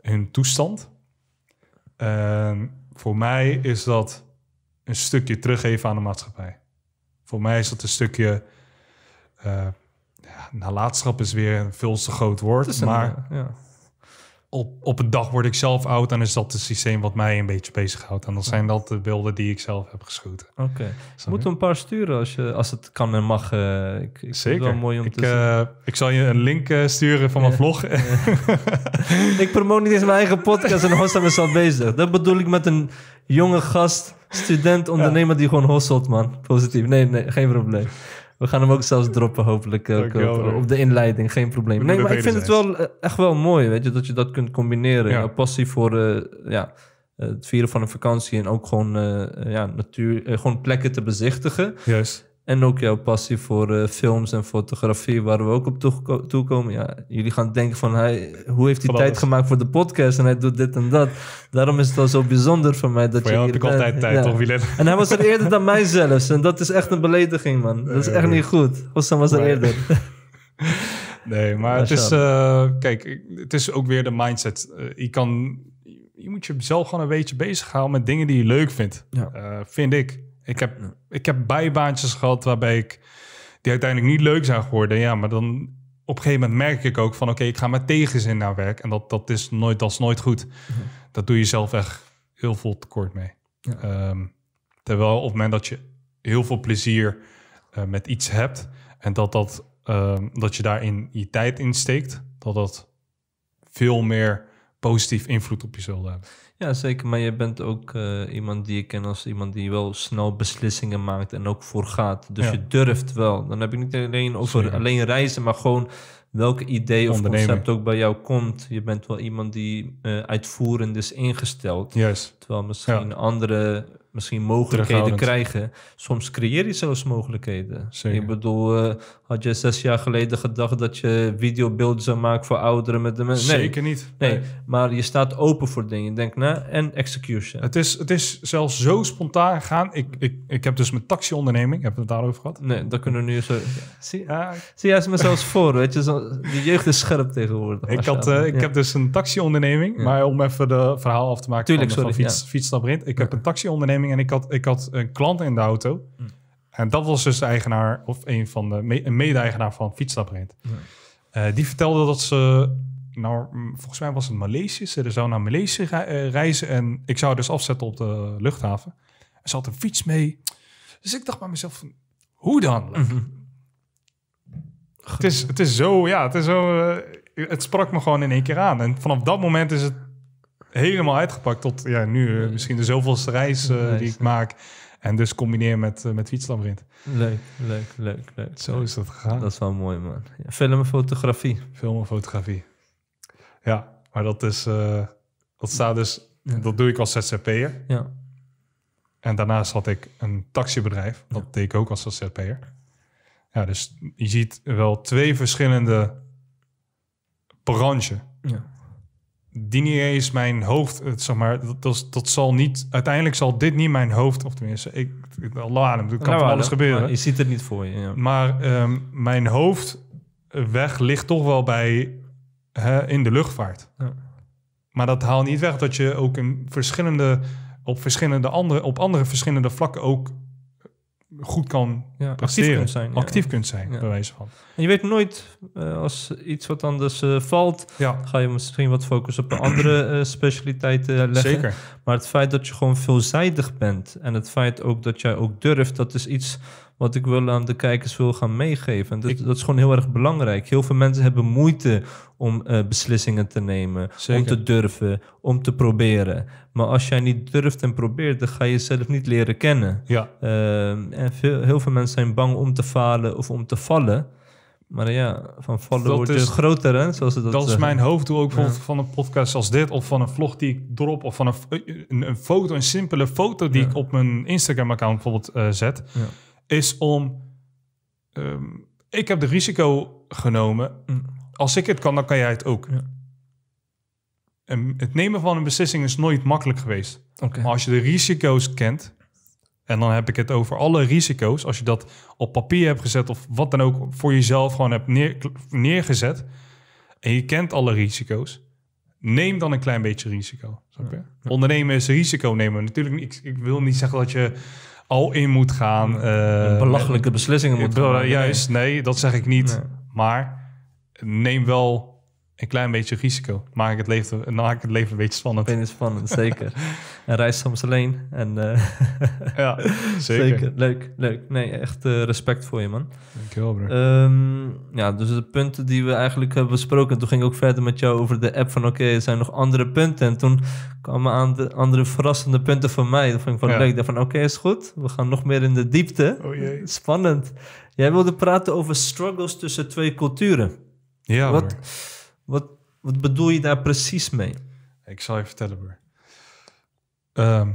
hun toestand. Ehm, voor mij is dat een stukje teruggeven aan de maatschappij. Voor mij is dat een stukje. Uh, ja, is weer een veel te groot woord. maar eh, ja op, op een dag word ik zelf oud en is dat het systeem wat mij een beetje bezighoudt. En dan zijn dat de beelden die ik zelf heb geschoten. Oké. Moet een paar sturen als, je, als het kan en mag. Eh, ik, Zeker. mooi om ik, te eh, ik zal je een link eh, sturen van mijn vlog. ik promoot niet eens mijn eigen podcast en Hossam is al bezig. Dat bedoel ik met een jonge gast, student, ondernemer die gewoon hosselt, man. Positief. Nee, nee, geen probleem. We gaan hem ook zelfs droppen, hopelijk. Eh, op, de inleiding, geen probleem. Nee, maar ik vind het wel eh, echt wel mooi, weet je, dat je dat kunt combineren. Ja. Passie voor eh, ja, het vieren van een vakantie en ook gewoon, ja, natuur, gewoon plekken te bezichtigen. Juist. En ook jouw passie voor eh, films en fotografie, waar we ook op toe toekomen. Ja, jullie gaan denken van, hij, hoe heeft hij tijd gemaakt voor de podcast? En hij doet dit en dat. Daarom is het wel zo bijzonder voor mij dat voor je jou heb ik altijd tijd, ja. toch, En hij was er eerder dan mij zelfs. En dat is echt een belediging, man. Dat is echt niet goed. Hossam was er eerder. nee, maar het is... Eh, kijk, het is ook weer de mindset. Eh, je kan... Je moet jezelf gewoon een beetje bezighouden met dingen die je leuk vindt. vind ik. Ik heb, ik heb bijbaantjes gehad waarbij ik die uiteindelijk niet leuk zijn geworden. Ja, maar dan op een gegeven moment merk ik ook van oké, ik ga met tegenzin naar werk. En dat, dat is nooit, dat is nooit goed. Ja. Mhm. Dat doe je zelf echt heel veel tekort mee. Ehm, terwijl op het moment dat je heel veel plezier eh, met iets hebt en dat, dat, ehm, dat je daarin je tijd insteekt, dat dat veel meer positief invloed op je zult hebben. Ja, zeker. Maar je bent ook eh, iemand die ik ken als iemand die wel snel beslissingen maakt en ook voor gaat. Dus je durft wel. Dan heb ik niet alleen over alleen reizen, maar gewoon welk idee of concept ook bij jou komt. Je bent wel iemand die eh, uitvoerend is ingesteld. Terwijl misschien andere misschien mogelijkheden krijgen. Soms creëer je zelfs mogelijkheden. Ik bedoel, eh, had je zes jaar geleden gedacht dat je videobeelden zou maken voor ouderen met de mensen? Nee, Zeker niet. Nee. maar je staat open voor dingen. Denk na en execution. Het is, het is zelfs zo spontaan gaan. Ik, ik, ik heb dus mijn taxi-onderneming, hebben we het daarover gehad? Nee, dat kunnen we nu zo... Ja. Zie, jij me zelfs voor, weet je? de jeugd is scherp tegenwoordig. Ik, had, eh, ik heb dus een taxi-onderneming, maar om even de verhaal af te maken Tuurlijk, van, sorry, Ik heb een taxi-onderneming en ik had, ik had een klant in de auto. Hm. En dat was dus de eigenaar of een van de mede-eigenaar van Fietsstapbrand. Hm. Eh, die vertelde dat ze, nou, volgens mij was het Maleisië. Ze zou naar Maleisië eh, reizen en ik zou dus afzetten op de luchthaven. En ze had een fiets mee. Dus ik dacht bij mezelf, hoe dan? Mhm. het, is, het is zo, ja, het is zo. Eh, het sprak me gewoon in één keer aan. En vanaf dat moment is het helemaal uitgepakt tot ja, nu eh, misschien de zoveelste reis eh, die ik maak. En dus combineer met, uh, met Leuk, leuk, leuk, leuk. Zo is dat gegaan. Dat is wel mooi, man. Ja, film en fotografie. Film en fotografie. Ja, maar dat is... dat staat dus... Dat doe ik als ZZP'er. Ja. En daarnaast had ik een taxibedrijf. Dat deed ik ook als ZZP'er. Ja, dus je ziet wel twee verschillende branchen. Ja niet is mijn hoofd, eh, zeg maar, dat, dat, dat, zal niet, uiteindelijk zal dit niet mijn hoofd, of tenminste, ik, Allah, het kan nou, alles gebeuren. Je ziet het niet voor je. Ja. Maar ehm, mijn mijn eh, weg ligt toch wel bij hè, in de luchtvaart. Ja. Maar dat haalt niet weg dat je ook in verschillende, op verschillende andere, op andere verschillende vlakken ook goed kan presteren. Actief kunt zijn. Actief van. En je weet nooit, eh, als iets wat anders uh, valt, ga je misschien wat focus op een andere eh, specialiteit leggen. Zeker. Maar het feit dat je gewoon veelzijdig bent en het feit ook dat jij ook durft, dat is iets wat ik wil aan de kijkers wil gaan meegeven. dat, dat is gewoon heel erg belangrijk. Heel veel mensen hebben moeite om eh, beslissingen te nemen, om te durven, om te proberen. Maar als jij niet durft en probeert, dan ga je jezelf niet leren kennen. Ja. Ehm, en veel, heel veel mensen zijn bang om te falen of om te vallen. Maar ja, van vallen wordt dus groter, Zoals dat dat is mijn hoofddoel ook van een podcast als dit... of van een vlog die ik drop... of van een, een, foto, een simpele foto die ik op mijn Instagram-account bijvoorbeeld eh, zet... Ja is om. Ehm, ik heb de risico genomen. Als ik het kan, dan kan jij het ook. En het nemen van een beslissing is nooit makkelijk geweest. Okay. Maar als je de risico's kent, en dan heb ik het over alle risico's, als je dat op papier hebt gezet of wat dan ook voor jezelf gewoon hebt neer, neergezet, en je kent alle risico's, neem dan een klein beetje risico. Ja. Ondernemen is risico nemen. Natuurlijk, ik, ik wil niet zeggen dat je al in moet gaan. Eh, belachelijke beslissingen moet gaan. Juist, nee, dat zeg ik niet. Maar neem wel een klein beetje risico. Maak het leven, maak ik het leven een beetje spannend. Ben vind spannend, zeker. en reis soms alleen. En, eh, ja, zeker. Leuk, leuk. Nee, echt eh, respect voor je, man. Dankjewel, bro. Um, ja, dus de punten die we eigenlijk hebben besproken. Toen ging ik ook verder met jou over de app van... oké, er zijn nog andere punten. En toen kwamen aan de andere verrassende punten van mij. Dat vond ik van ja. leuk. van oké, is goed. We gaan nog meer in de diepte. Oh, jee. Spannend. Jij wilde praten over struggles tussen twee culturen. Ja, Wat... Wat, wat bedoel je daar precies mee? Ik zal je vertellen, broer. Ehm,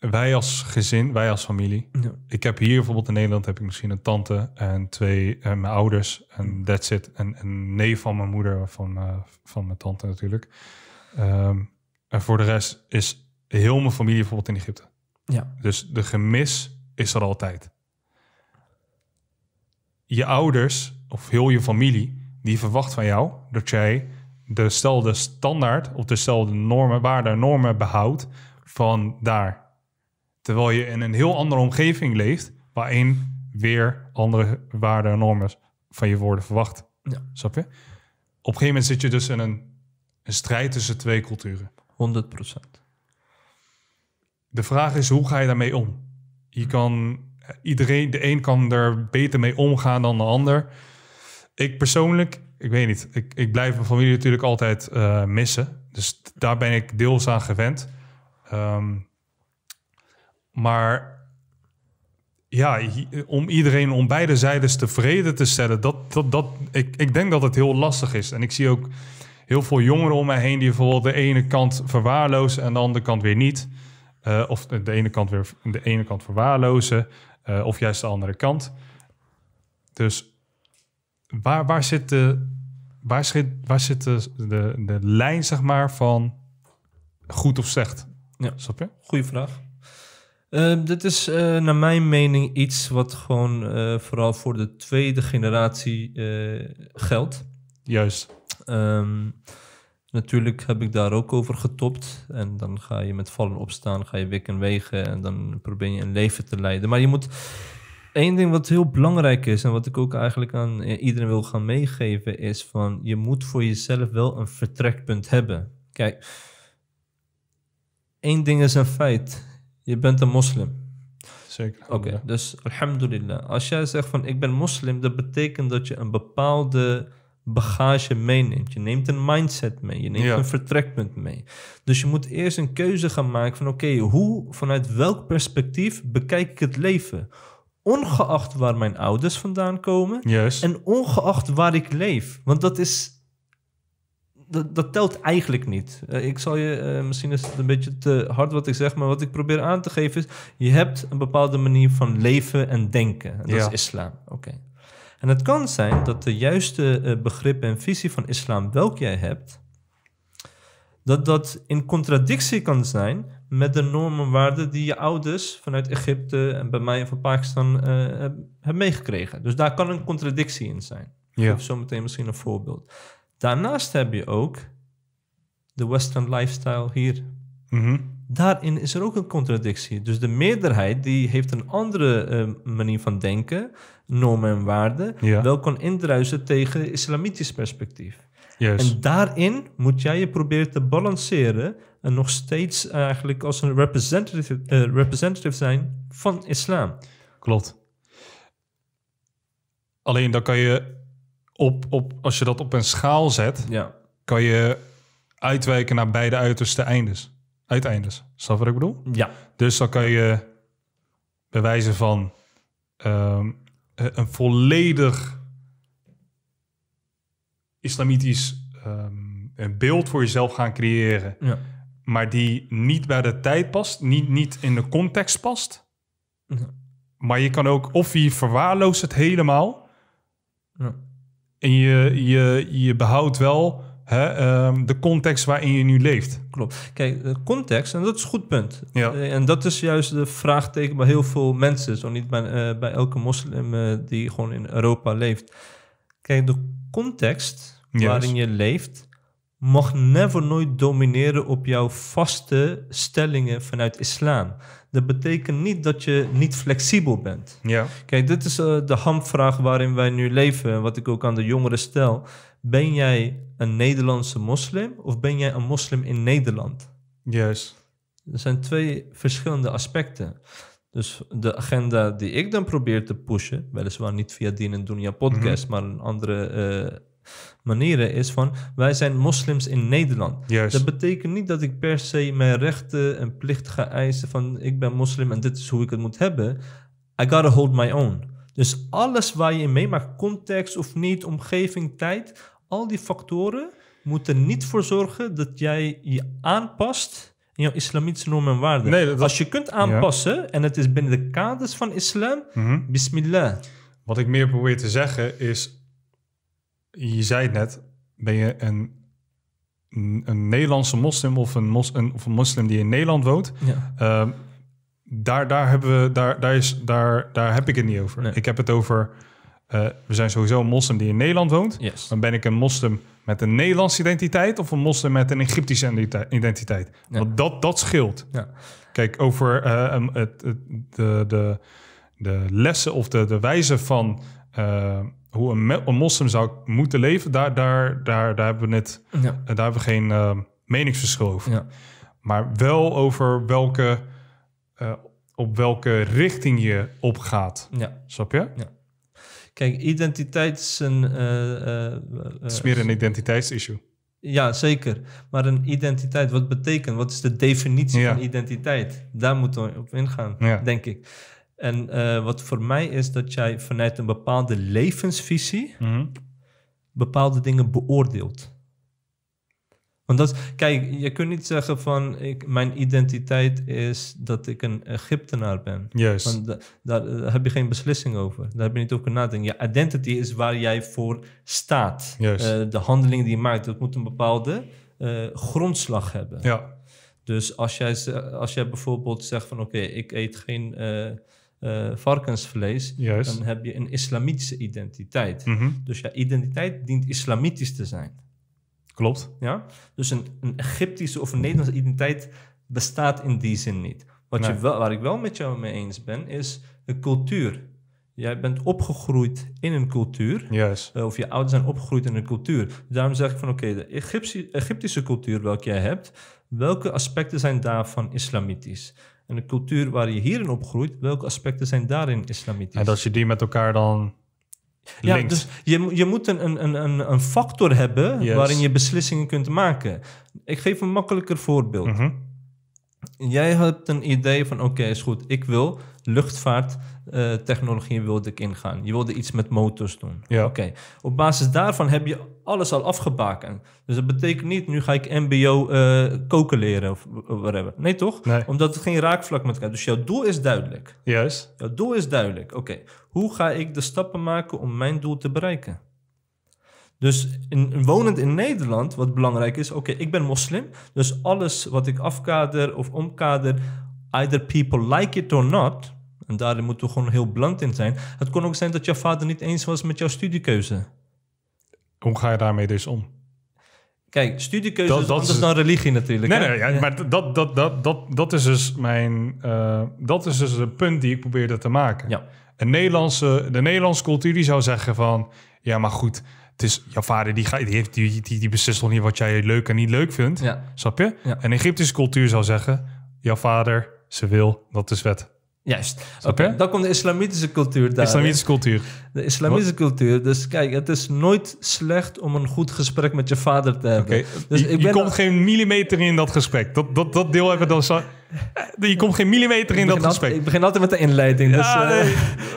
wij als gezin, wij als familie. Ik heb hier bijvoorbeeld in Nederland heb ik misschien een tante en twee en eh, mijn ouders en that's it. En een neef van mijn moeder, van, eh, van mijn tante natuurlijk. Ehm, en voor de rest is heel mijn familie bijvoorbeeld in Egypte. Ja. Dus de gemis is er altijd. Je ouders of heel je familie die verwacht van jou dat jij dezelfde standaard of dezelfde normen, waarden en normen behoudt van daar. Terwijl je in een heel andere omgeving leeft, waarin weer andere waarden en normen van je worden verwacht. Ja. Snap je? Op een gegeven moment zit je dus in een, een strijd tussen twee culturen. 100 procent. De vraag is, hoe ga je daarmee om? Je kan, eh, iedereen, de een kan er beter mee omgaan dan de ander ik persoonlijk, ik weet niet, ik, ik blijf mijn familie natuurlijk altijd eh, missen. Dus daar ben ik deels aan gewend. Ehm, maar ja, om iedereen om beide zijdes tevreden te stellen, dat, dat, dat, ik, ik denk dat het heel lastig is. En ik zie ook heel veel jongeren om mij heen die bijvoorbeeld de ene kant verwaarlozen en de andere kant weer niet. Eh, of de ene kant weer de ene kant verwaarlozen, eh, of juist de andere kant. Dus waar, waar zit, de, waar zit, waar zit de, de, de lijn, zeg maar, van goed of slecht? Ja. Snap je? Goeie vraag. Uh, dit is eh, naar mijn mening iets wat gewoon eh, vooral voor de tweede generatie eh, geldt. Juist. Ehm, natuurlijk heb ik daar ook over getopt. En dan ga je met vallen opstaan, ga je wikken wegen en dan probeer je een leven te leiden. Maar je moet Eén ding wat heel belangrijk is en wat ik ook eigenlijk aan eh, iedereen wil gaan meegeven is van je moet voor jezelf wel een vertrekpunt hebben. Kijk, één ding is een feit. Je bent een moslim. Zeker. Oké, dus alhamdulillah. Als jij zegt van ik ben moslim, dat betekent dat je een bepaalde bagage meeneemt. Je neemt een mindset mee, je neemt ja. een vertrekpunt mee. Dus je moet eerst een keuze gaan maken van oké, hoe, vanuit welk perspectief bekijk ik het leven? ongeacht waar mijn ouders vandaan komen. En ongeacht waar ik leef. Want dat is. Dat, dat telt eigenlijk niet. Eh, ik zal je, eh, misschien is het een beetje te hard wat ik zeg, maar wat ik probeer aan te geven is: je hebt een bepaalde manier van leven en denken. En dat is islam. Oké. En het kan zijn dat de juiste eh, begrip en visie van islam, welke jij hebt, dat dat in contradictie kan zijn met de normen en waarden die je ouders vanuit Egypte en bij mij en van Pakistan eh, hebben meegekregen. Dus daar kan een contradictie in zijn. Ja. zo meteen misschien een voorbeeld. Daarnaast heb je ook de Western lifestyle hier. Mhm. Daarin is er ook een contradictie. Dus de meerderheid die heeft een andere ehm, manier van denken, normen en waarden, wel kan indruisen tegen islamitisch perspectief. En daarin moet jij je proberen te balanceren en nog steeds eigenlijk als een representative, uh, representative zijn van islam. Klopt. Alleen dan kan je op, op, als je dat op een schaal zet, ja. kan je uitwijken naar beide uiterste eindes. Uiteindes. Snap wat ik bedoel? Ja. Dus dan kan je bewijzen van ehm, eh, een volledig islamitisch ehm, een beeld voor jezelf gaan creëren. Ja maar die niet bij de tijd past, niet, niet in de context past. Maar je kan ook, of je verwaarloost het helemaal. En je, je, je behoudt wel hè, ehm, de context waarin je nu leeft. Klopt. Kijk, de eh, context, en dat is een goed punt. Ja. Eh, en dat is juist de vraagteken bij heel veel mensen, zo niet bij, eh, bij elke moslim die gewoon in Europa leeft. Kijk, de context waarin je leeft, mag never nooit domineren op jouw vaste stellingen vanuit islam. Dat betekent niet dat je niet flexibel bent. Ja. Kijk, dit is eh, de hamvraag waarin wij nu leven en wat ik ook aan de jongeren stel. Ben jij een Nederlandse moslim of ben jij een moslim in Nederland? Juist. Er zijn twee verschillende aspecten. Dus de agenda die ik dan probeer te pushen, weliswaar niet via Dien en Dunia podcast, mhm. maar een andere eh, manieren is van wij zijn moslims in Nederland. Dat betekent niet dat ik per se mijn rechten en plichten ga eisen van ik ben moslim en dit is hoe ik het moet hebben. I gotta hold my own. Dus alles waar je in meemaakt, context of niet, omgeving, tijd, al die factoren moeten niet voor zorgen dat jij je aanpast in jouw islamitische normen en waarden. Nee, Als je kunt aanpassen en het is binnen de kaders van islam, mhm. bismillah. Wat ik meer probeer te zeggen is, je zei het net, ben je een, een Nederlandse moslim of een, mos, een, of een moslim die in Nederland woont. Ja. Ehm, daar, daar, hebben we, daar, daar, is, daar, daar heb ik het niet over. Ik heb het over, eh, we zijn sowieso een moslim die in Nederland woont. Dan ben ik een moslim met een Nederlandse identiteit of een moslim met een Egyptische identiteit. Want dat, dat scheelt. Ja. Kijk, over eh, ehm, het, het, de, de, de lessen of de, de wijze van... Eh, hoe een, een moslim zou moeten leven, daar, daar, daar, daar hebben we net daar hebben we geen uh, meningsverschil over. Ja. Maar wel over welke, eh, op welke richting je opgaat. Ja. Snap je? Ja. Kijk, identiteit is een. Eh, eh, Het is meer een identiteitsissue. Ja, zeker. Maar een identiteit, wat betekent? Wat is de definitie van identiteit? Daar moeten we op ingaan, ja. denk ik. En eh, wat voor mij is dat jij vanuit een bepaalde levensvisie mhm. bepaalde dingen beoordeelt. Want dat, kijk, je kunt niet zeggen van ik, mijn identiteit is dat ik een Egyptenaar ben. Juist. Want eh, daar, heb je geen beslissing over. Daar heb je niet over kunnen nadenken. Je identity is waar jij voor staat. Juist. Eh, de handeling die je maakt, dat moet een bepaalde grondslag hebben. Ja. Dus als jij, als jij bijvoorbeeld zegt van oké, ik eet geen... Eh, varkensvlees, dan heb je een islamitische identiteit. Mhm. Dus ja, identiteit dient islamitisch te zijn. Klopt. Ja? Dus een, een Egyptische of een Nederlandse identiteit bestaat in die zin niet. Wat je waar ik wel met jou mee eens ben, is de cultuur. Jij bent opgegroeid in een cultuur. Juist. Eh, of je ouders zijn opgegroeid in een cultuur. Daarom zeg ik van oké, de Egyptische, Egyptische cultuur welke jij hebt, welke aspecten zijn daarvan islamitisch? En de cultuur waar je hierin opgroeit, welke aspecten zijn daarin islamitisch? En als je die met elkaar dan ja, dus je, je moet een, een, een, een factor hebben waarin je beslissingen kunt maken. Ik geef een makkelijker voorbeeld. Mhm. Jij hebt een idee van, oké, is goed, ik wil luchtvaarttechnologie eh, uh, ik ingaan. Je wilde iets met motors doen. Ja. Oké, op basis daarvan heb je alles al afgebaken. Dus dat betekent niet, nu ga ik mbo eh, koken leren of whatever. Nee, toch? Omdat het geen raakvlak met elkaar Dus jouw doel is duidelijk. Juist. Jouw doel is duidelijk. Oké, hoe ga ik de stappen maken om mijn doel te bereiken? Dus in, wonend in Nederland, wat belangrijk is, oké, ik ben moslim, dus alles wat ik afkader of omkader, either people like it or not, en daarin moeten we gewoon heel blunt in zijn. Het kon ook zijn dat jouw vader niet eens was met jouw studiekeuze hoe ga je daarmee dus om? Kijk, studiekeuze dat, is dat anders is, dan religie natuurlijk. Nee, hè? nee ja, ja. maar dat, dat, dat, dat, dat is dus mijn... Eh, dat is dus het punt die ik probeerde te maken. Ja. Een Nederlandse, de Nederlandse cultuur die zou zeggen van... Ja, maar goed, het is, jouw vader die, ga, die, heeft, die, die, beslist nog niet wat jij leuk en niet leuk vindt. Ja. Snap je? Ja. En Egyptische cultuur zou zeggen... Jouw vader, ze wil, dat is wet. Juist. Oké, dan komt de islamitische cultuur daar. Islamitische cultuur de islamitische cultuur. Dus kijk, het is nooit slecht om een goed gesprek met je vader te hebben. Dus je, ik ben je komt geen millimeter in dat gesprek. Dat, dat, dat deel hebben dan zo... Je komt geen millimeter in dat gesprek. Ik begin altijd met de inleiding. Dus, ja, eh,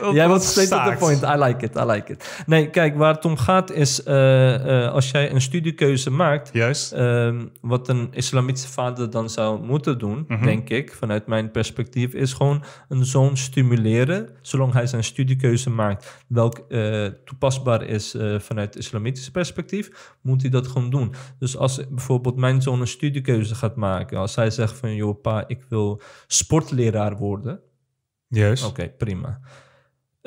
nee, jij wordt steeds point. I like it, I like it. Nee, kijk, waar het om gaat is... Eh, eh, als jij een studiekeuze maakt... Juist. Ehm, wat een islamitische vader dan zou moeten doen, mhm. denk ik... vanuit mijn perspectief, is gewoon een zoon stimuleren... zolang hij zijn studiekeuze maakt. Wel eh, toepasbaar is uh, vanuit islamitisch perspectief, moet hij dat gewoon doen. Dus als bijvoorbeeld mijn zoon een studiekeuze gaat maken, als hij zegt van joh pa, ik wil sportleraar worden. Juist. Oké, prima.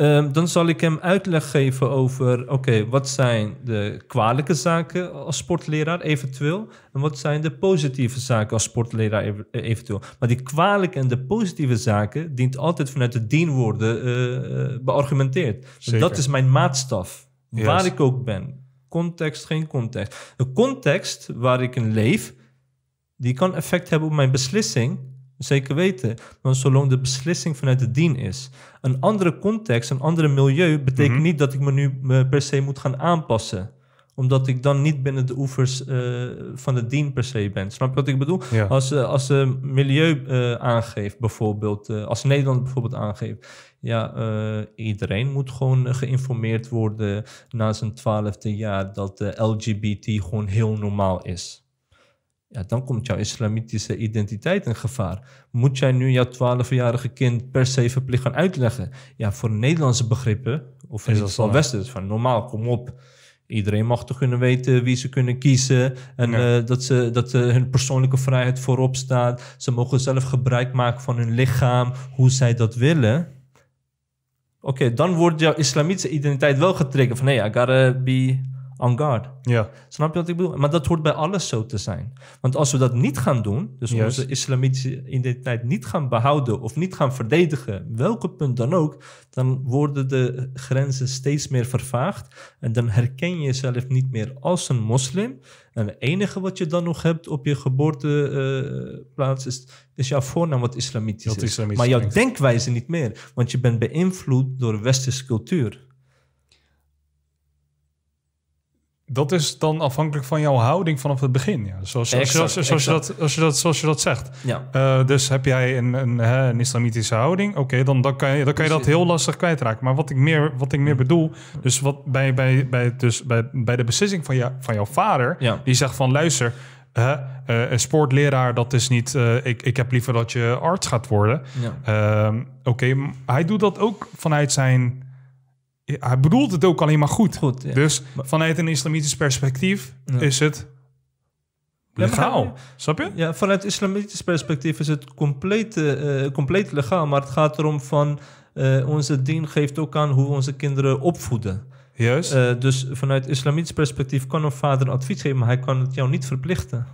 Ehm, dan zal ik hem uitleg geven over, oké, wat zijn de kwalijke zaken als sportleraar eventueel en wat zijn de positieve zaken als sportleraar eh, eventueel. Maar die kwalijke en de positieve zaken dient altijd vanuit de dienwoorden uh, beargumenteerd. Dat is mijn maatstaf, waar ik ook ben. Context, geen context. De context waar ik in leef, die kan effect hebben op mijn beslissing Zeker weten, want zolang de beslissing vanuit de dien is. Een andere context, een andere milieu betekent mhm. niet dat ik me nu per se moet gaan aanpassen omdat ik dan niet binnen de oevers eh, van de dien per se ben. Snap je wat ik bedoel? Als, uh, als een milieu eh, aangeeft, bijvoorbeeld, als Nederland bijvoorbeeld aangeeft. Ja, iedereen moet gewoon geïnformeerd worden na zijn twaalfde jaar dat LGBT gewoon heel normaal is ja, dan komt jouw islamitische identiteit in gevaar. Moet jij nu jouw twaalfjarige kind per se verplicht gaan uitleggen? Ja, voor Nederlandse begrippen, of in het geval Westers, van normaal, kom op. Iedereen mag toch kunnen weten wie ze kunnen kiezen. En eh, dat, ze, dat eh, hun persoonlijke vrijheid voorop staat. Ze mogen zelf gebruik maken van hun lichaam, hoe zij dat willen. Oké, dan wordt jouw islamitische identiteit wel getriggerd. Van nee, hey, I gotta on guard. Ja. Snap je wat ik bedoel? Maar dat hoort bij alles zo te zijn. Want als we dat niet gaan doen, dus onze islamitische identiteit niet gaan behouden of niet gaan verdedigen, welke punt dan ook, dan worden de grenzen steeds meer vervaagd en dan herken je jezelf niet meer als een moslim. En het enige wat je dan nog hebt op je geboorteplaats is, is jouw voornaam wat islamitisch, wat islamitisch is. Maar jouw denkwijze niet meer, want je bent beïnvloed door westerse cultuur. dat is dan afhankelijk van jouw houding vanaf het begin. Ja. Zoals, je dat, je dat, zoals je dat zegt. Ja. Eh, dus heb jij een, een, islamitische houding? Oké, dan, dan, kan je, dan kan je dat heel lastig kwijtraken. Maar wat ik meer, wat ik meer mm. bedoel, dus wat bij, bij, bij, dus bij, bij de beslissing van, jou, van jouw vader, die zegt van luister. Eh, een sportleraar, dat is niet. Eh, ik, ik heb liever dat je arts gaat worden. Ehm, oké, hij doet dat ook vanuit zijn hij bedoelt het ook alleen maar goed. goed Dus vanuit een islamitisch perspectief is het legaal. Snap je? Ja, vanuit islamitisch perspectief is het compleet, eh, eh, compleet legaal. Maar het gaat erom van eh, onze dien geeft ook aan hoe we onze kinderen opvoeden. Juist. dus vanuit islamitisch perspectief kan een vader een advies geven, maar hij kan het jou niet verplichten.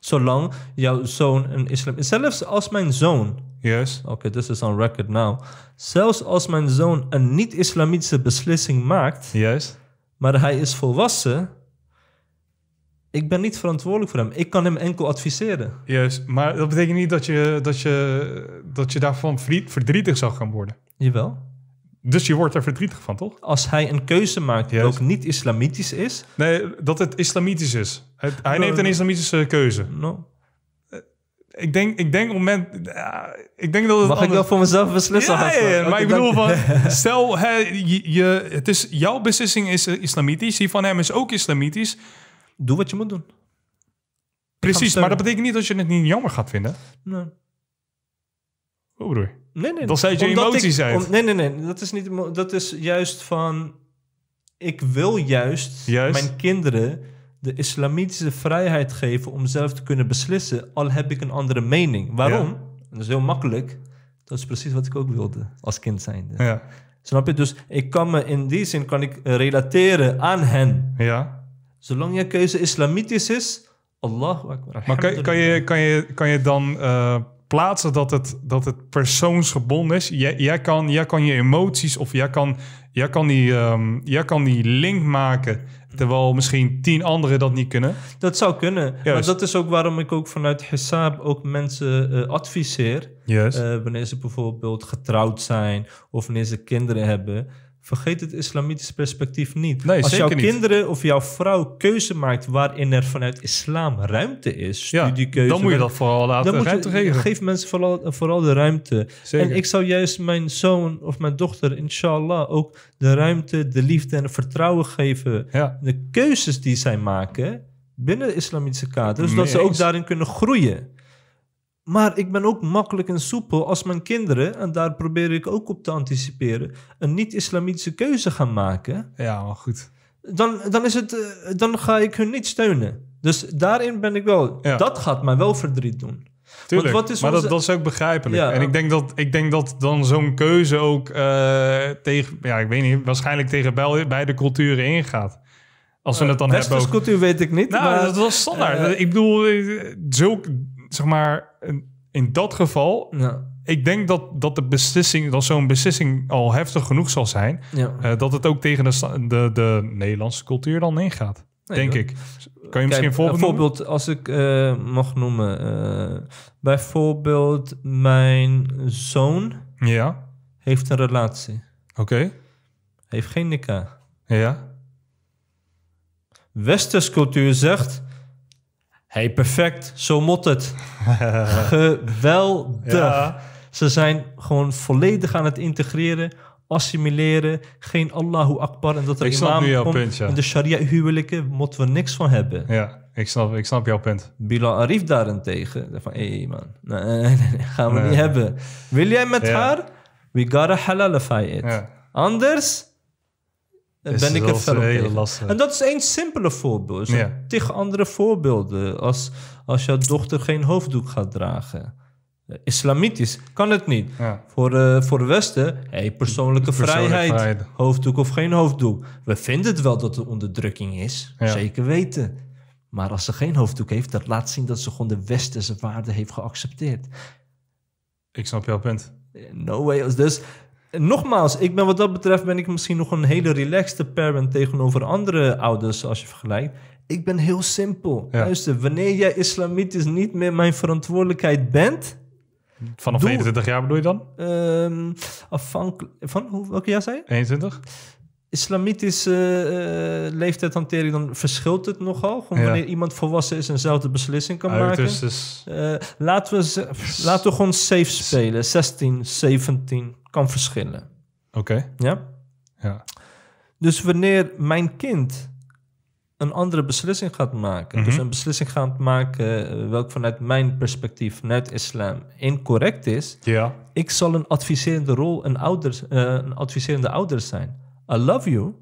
Zolang jouw zoon een islam Zelfs als mijn zoon Yes. Oké, okay, this is on record now. Zelfs als mijn zoon een niet-islamitische beslissing maakt, yes. maar hij is volwassen, ik ben niet verantwoordelijk voor hem. Ik kan hem enkel adviseren. Juist, maar dat betekent niet dat je, dat je, dat je daarvan verdrietig zou gaan worden. Jawel. Dus je wordt er verdrietig van, toch? Als hij een keuze maakt die ook niet islamitisch is. Nee, dat het islamitisch is. hij nou, neemt een islamitische keuze. No ik denk, ik denk op het moment. ik denk dat Mag ik wel voor mezelf beslissen? maar ik bedoel, van, stel, hè, je, het is, jouw beslissing is islamitisch, die van hem is ook islamitisch. Doe wat je moet doen. Precies, maar dat betekent niet dat je het niet jammer gaat vinden. Nee. Oh, broer. Nee, nee. Dan zijn je emoties uit. nee, nee, nee. Dat is, niet, dat is juist van. Ik wil juist, juist. mijn kinderen de islamitische vrijheid geven om zelf te kunnen beslissen, al heb ik een andere mening. Waarom? Dat is heel makkelijk. Dat is precies wat ik ook wilde als kind zijn. Ja. Snap je? Dus ik kan me in die zin kan ik relateren aan hen. Ja. Zolang je keuze islamitisch is, Allah. Maar kan, kan, je, kan, je, kan je dan eh, plaatsen dat het, dat het persoonsgebonden is. Jij, jij, kan, jij kan je emoties of jij kan, jij, kan die, ehm, jij kan die link maken. Terwijl misschien tien anderen dat niet kunnen. Dat zou kunnen. Maar dat is ook waarom ik ook vanuit Hesab ook mensen eh, adviseer. Eh, wanneer ze bijvoorbeeld getrouwd zijn of wanneer ze kinderen hebben. Vergeet het islamitische perspectief niet. Als jouw kinderen of jouw vrouw keuze maakt waarin er vanuit islam ruimte is, ja, Dan moet je dat vooral laten geven. Geef mensen vooral, vooral de ruimte. En ik zou juist mijn zoon of mijn dochter, inshallah, ook de ruimte, de liefde en het vertrouwen geven. De keuzes die zij maken binnen de islamitische kader, zodat ze ook daarin kunnen groeien. Maar ik ben ook makkelijk en soepel als mijn kinderen, en daar probeer ik ook op te anticiperen, een niet-islamitische keuze gaan maken. Ja, goed. Dan, dan, is het, eh, dan ga ik hun niet steunen. Dus daarin ben ik wel. Dat gaat mij wel verdriet doen. Tuurlijk, wat is maar dat, is ook begrijpelijk. En ik denk, dat, ik denk dat dan zo'n keuze ook eh, tegen, ja, ik weet niet, waarschijnlijk tegen beide culturen ingaat. Als we eh, het dan hebben. Westerse cultuur weet ik niet. Nou, maar, dat was standaard. ik bedoel, zulk, zeg maar, in dat geval, ik denk dat, dat de beslissing, dat zo'n beslissing al heftig genoeg zal zijn, ja. Eh, dat het ook tegen de, de, de Nederlandse cultuur dan ingaat. Nee, denk ik. Kan je misschien een voorbeeld, Bijvoorbeeld als ik eh, mag noemen. Eh, bijvoorbeeld, mijn zoon ja. heeft een relatie. Oké. Heeft geen nikah. Ja. Westerse cultuur zegt Hey, perfect. Zo mot het. Geweldig. Ze zijn gewoon volledig aan het integreren, assimileren. Geen Allahu Akbar en dat er imam In de sharia-huwelijken moeten we niks van hebben. Ja, ik snap, ik snap jouw punt. Bila Arif daarentegen. Van, hey man, nee, nee, nee gaan we niet hebben. Wil jij met haar? We gotta halalify it. Anders en dat is één simpele voorbeeld. tig andere voorbeelden. Als, als jouw dochter geen hoofddoek gaat dragen islamitisch. Kan het niet. Voor, uh, voor de Westen, hey, persoonlijke, vrijheid, Hoofddoek of geen hoofddoek. We vinden het wel dat er onderdrukking is. Zeker weten. Maar als ze geen hoofddoek heeft, dat laat zien dat ze gewoon de Westerse waarden heeft geaccepteerd. Ik snap jouw punt. Eh, no way. Dus nogmaals, ik ben, wat dat betreft ben ik misschien nog een hele relaxte parent tegenover andere ouders als je vergelijkt. Ik ben heel simpel. Ja. Luister, wanneer jij islamitisch niet meer mijn verantwoordelijkheid bent. Vanaf 21 jaar bedoel je dan? Um, afhankelijk van hoe, welke jaar zei je? 21 islamitische uh, leeftijdhantering, dan verschilt het nogal. Wanneer iemand volwassen is en zelf de beslissing kan maken. Eh, laten, we, laten we gewoon safe spelen. 16, 17 kan verschillen. Oké. Ja? ja. Dus wanneer mijn kind een andere beslissing gaat maken, dus mhm. een beslissing gaat maken eh, welke vanuit mijn perspectief, net islam, incorrect is, ja. ik zal een adviserende rol, een, ouder, uh, een adviserende ouder zijn. I love you.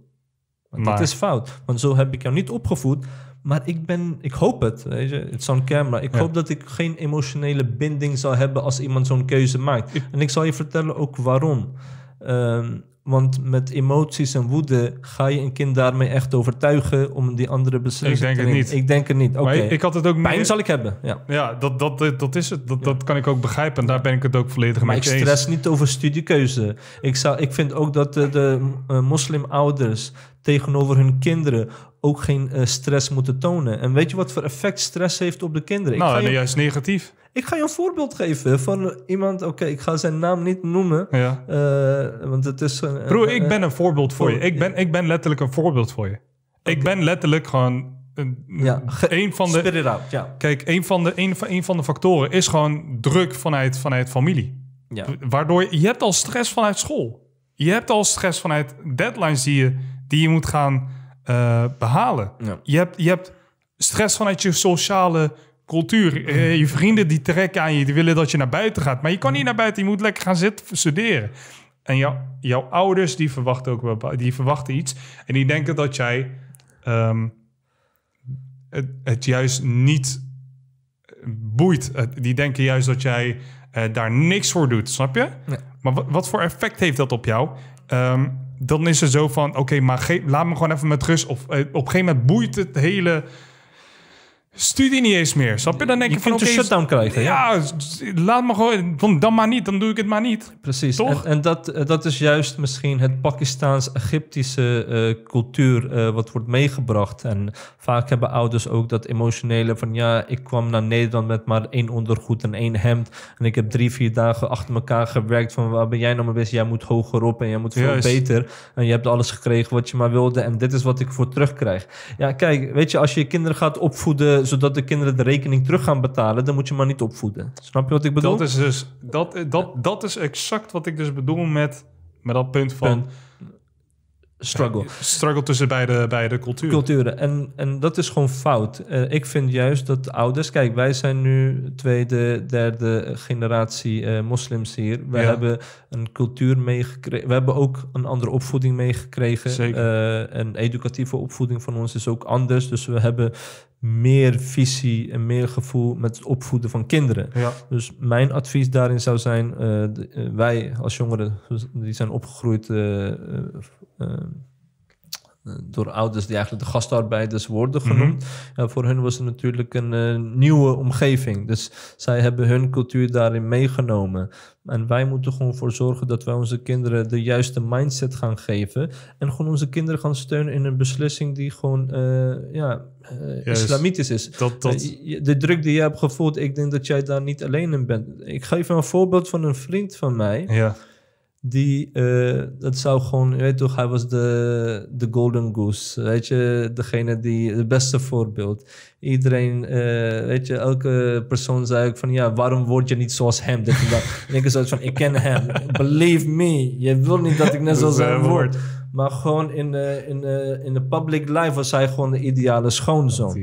dat is fout. Want zo heb ik jou niet opgevoed. Maar ik ben, ik hoop het. Weet je, het is on camera. Ik hoop dat ik geen emotionele binding zal hebben als iemand zo'n keuze maakt. en ik zal je vertellen ook waarom. Ehm, want met emoties en woede ga je een kind daarmee echt overtuigen om die andere beslissing te nemen. Ik denk het niet. Ik denk het niet. Oké. Ik, had het ook Pijn zal ik hebben. Ja, ja dat, dat, dat is het. Dat, dat kan ik ook begrijpen. En daar ben ik het ook volledig mee eens. Ik stress niet over studiekeuze. Ik, zou, ik vind ook dat de, de eh, moslimouders tegenover hun kinderen ook geen eh, stress moeten tonen. En weet je wat voor effect stress heeft op de kinderen? nou, juist negatief. Ik ga je een voorbeeld geven van iemand. Oké, ik ga zijn naam niet noemen. Ja. Eh, want het is. Uh, Broer, ik ben een voorbeeld voor, je. Oh, ik ben, ik ben letterlijk een voorbeeld voor je. Ik ben letterlijk gewoon. Een, ja, van de. Out, ja. Kijk, een van de, een, een van de factoren is gewoon druk vanuit, vanuit familie. Ja. Waardoor je, je hebt al stress vanuit school. Je hebt al stress vanuit deadlines die je, die je moet gaan eh, behalen. Je, hebt, je hebt stress vanuit je sociale cultuur. Eh, je vrienden die trekken aan je, die willen dat je naar buiten gaat. Maar je kan niet naar buiten, je moet lekker gaan zitten studeren. En jou, jouw ouders die verwachten ook die verwachten iets. En die denken dat jij ehm, het, het, juist niet eh, boeit. Die denken juist dat jij daar niks voor doet, snap je? Maar wat, wat, voor effect heeft dat op jou? Um, dan is het zo van, oké, maar laat me gewoon even met rust. Of eh, op een gegeven moment boeit het hele studie niet eens meer. Snap je? Dan denk je, je kunt van, een shutdown krijgen. Ja. ja, laat maar gewoon. Dan maar niet, dan doe ik het maar niet. Precies. Toch? En, en dat, eh, dat is juist misschien het Pakistaans-Egyptische eh, cultuur eh, wat wordt meegebracht. En vaak hebben ouders ook dat emotionele van ja, ik kwam naar Nederland met maar één ondergoed en één hemd. En ik heb drie, vier dagen achter elkaar gewerkt van waar ben jij nou maar bezig? Jij moet hoger op en jij moet veel beter. En je hebt alles gekregen wat je maar wilde en dit is wat ik voor terugkrijg. Ja, kijk, weet je, als je je kinderen gaat opvoeden zodat de kinderen de rekening terug gaan betalen, dan moet je maar niet opvoeden. Snap je wat ik bedoel? Dat is dus, dat, dat, dat is exact wat ik dus bedoel met, met dat punt van... Struggle. Struggle tussen beide, beide culturen. Culturen. En, en dat is gewoon fout. Eh, ik vind juist dat ouders... Kijk, wij zijn nu tweede, derde generatie eh, moslims hier. We hebben een cultuur meegekregen. We hebben ook een andere opvoeding meegekregen. Zeker. Uh, eh, een educatieve opvoeding van ons is ook anders. Dus we hebben meer visie en meer gevoel met het opvoeden van kinderen. Dus mijn advies daarin zou zijn, eh, eh, wij als jongeren die zijn opgegroeid eh, eh, door ouders die eigenlijk de gastarbeiders worden mhm. genoemd. Mm voor hun was het natuurlijk een eh, nieuwe omgeving. Dus zij hebben hun cultuur daarin meegenomen. En wij moeten gewoon voor zorgen dat wij onze kinderen de juiste mindset gaan geven. En gewoon onze kinderen gaan steunen in een beslissing die gewoon eh, ja, islamitisch is. de druk die jij hebt gevoeld, ik denk dat jij daar niet alleen in bent. Ik geef een voorbeeld van een vriend van mij. Ja. Die, eh, dat zou gewoon, je weet toch, hij was de, de golden goose. Weet je, degene die, het beste voorbeeld. Iedereen, eh, weet je, elke persoon zei ook van, ja, waarom word je niet zoals hem? dat. en ik van, ik ken hem. Believe me, je wil niet dat ik net zoals hem word. Maar gewoon in, de, eh, in, in de public life was hij gewoon de ideale schoonzoon.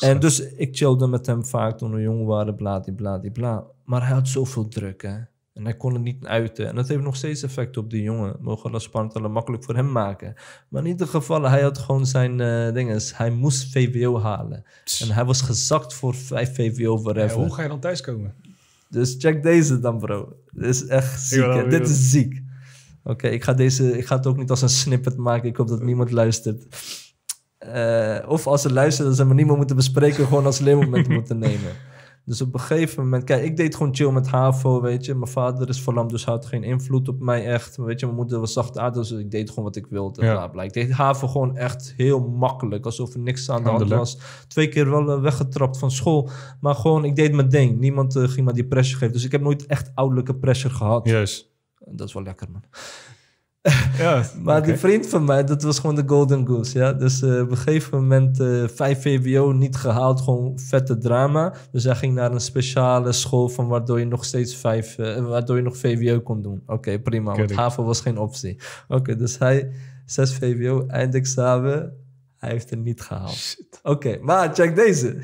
En dus ik chillde met hem vaak toen we jong waren, bla, die, bla, die, bla. Maar hij had zoveel druk, hè. En hij kon het niet uiten. En dat heeft nog steeds effect op die jongen. Mogen Allah subhanahu makkelijk voor hem maken. Maar in ieder geval, hij had gewoon zijn uh, eh, dingen. Hij moest VWO halen. En hij was gezakt voor vijf VWO whatever. hoe ga je dan thuiskomen? Dus check deze dan, bro. Dit is echt ziek. Dit is ziek. Oké, ik ga deze. Ik ga het ook niet als een snippet maken. Ik hoop dat niemand luistert. Eh, of als ze luisteren, dat ze we niemand moeten bespreken. gewoon als leermoment moeten nemen. Dus op een gegeven moment, kijk, ik deed gewoon chill met HAVO, weet je. Mijn vader is verlamd, dus had geen invloed op mij echt. Weet je, mijn moeder was zacht dus ik deed gewoon wat ik wilde. Ja. Bla, Ik deed HAVO gewoon echt heel makkelijk, alsof er niks aan de hand was. Twee keer wel eh, weggetrapt van school, maar gewoon, ik deed mijn ding. Niemand eh, ging me die pressure geven, dus ik heb nooit echt ouderlijke pressure gehad. Juist. Yes. Dat is wel lekker, man. maar die vriend van mij, dat was gewoon de golden goose. Ja? Dus eh, op een gegeven moment uh, 5 VWO niet gehaald, gewoon vette drama. Dus hij ging naar een speciale school van waardoor je nog steeds 5, eh, waardoor je nog VWO kon doen. Oké, prima, Ken want HAVO was geen optie. Oké, dus hij 6 VWO, eindexamen, hij heeft het niet gehaald. Oké, maar check deze.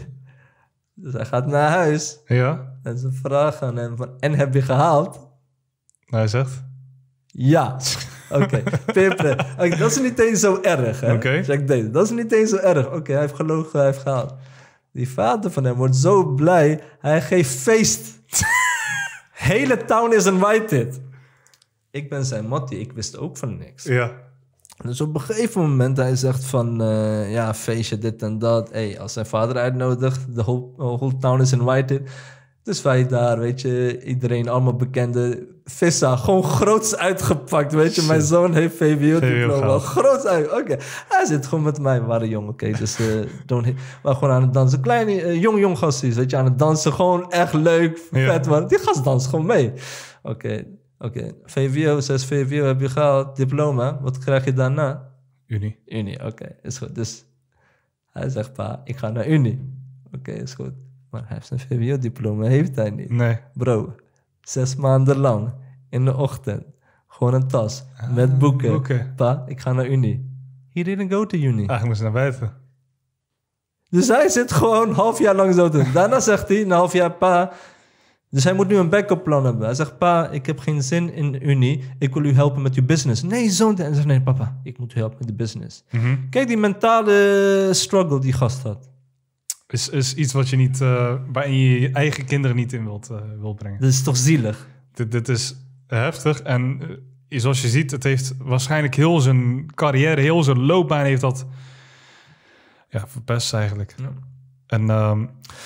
Dus hij gaat naar huis. Ja. En ze vragen aan hem van, en heb je gehaald? Nou, hij zegt... Ja. Oké, dat is niet eens zo erg. Hè? Okay. Jack dat is niet eens zo erg. Oké, hij heeft gelogen, hij heeft gehaald. Die vader van hem wordt zo blij, hij geeft feest. Hele town is invited. Ik ben zijn mattie, ik wist ook van niks. Ja. Dus op een gegeven moment, hij zegt van, eh, ja, feestje, dit en dat. Hey, als zijn vader uitnodigt, de whole, whole town is invited. Dus wij daar, weet je, iedereen, allemaal bekende. Vissa, gewoon groots uitgepakt, weet je. Mijn zoon heeft VWO-diploma, groots uit. Oké, hij zit gewoon met mij. We waren jong, oké, dus uh, eh, maar gewoon aan het dansen. Kleine, eh, jong, jong gastjes, weet je, aan het dansen. Gewoon echt leuk, vet, man. Die gast danst gewoon mee. Oké, oké. VWO, 6 VWO heb je gehaald, diploma. Wat krijg je daarna? Unie. Unie, oké, is goed. Dus hij zegt, pa, ik ga naar Uni. Oké, is goed maar hij heeft een VWO-diploma, heeft hij niet. Nee. Bro, zes maanden lang, in de ochtend, gewoon een tas, met ah, boeken. Pa, ik ga naar Uni. He didn't go to uni. Ah, ik moest naar buiten. Dus hij zit gewoon een half jaar lang zo te Daarna zegt hij, een half jaar, pa... Dus hij moet nu een backup plan hebben. Hij zegt, pa, ik heb geen zin in Uni. Ik wil u helpen met uw business. Nee, zoon. En zegt, nee, papa, ik moet u helpen met de business. Mhm. Kijk, die mentale struggle die gast had. Is, is iets wat je niet, uh, eh, waarin je je eigen kinderen niet in eh, wilt, brengen. Dit is toch zielig? Dit, dit is heftig. En eh, zoals je ziet, het heeft waarschijnlijk heel zijn carrière, heel zijn loopbaan heeft dat ja, verpest eigenlijk. Ja. En ehm,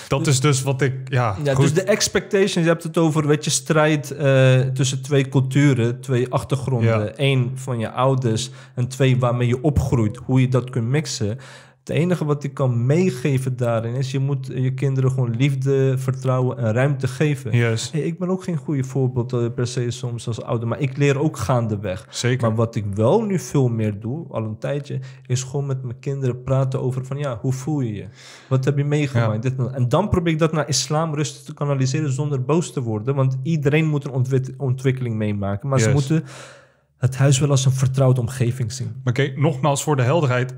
dat dus- is dus wat ik. Ja, dus goed. dus de expectations, je hebt het over weet je, strijd tussen twee culturen, twee achtergronden. één van je ouders en twee waarmee je opgroeit, hoe je dat kunt mixen. Het enige wat ik kan meegeven daarin is, je moet je kinderen gewoon liefde, vertrouwen en ruimte geven. Yes. ik ben ook geen goede voorbeeld eh, per se soms als ouder, maar ik leer ook gaandeweg. Zeker. Maar wat ik wel nu veel meer doe, al een tijdje, is gewoon met mijn kinderen praten over van ja, hoe voel je je? Wat heb je meegemaakt? Dit, en dan probeer ik dat naar islam rustig te kanaliseren zonder boos te worden, want iedereen moet een ontwikkeling meemaken, maar ze moeten het huis wel als een vertrouwde omgeving zien. Oké, nogmaals voor de helderheid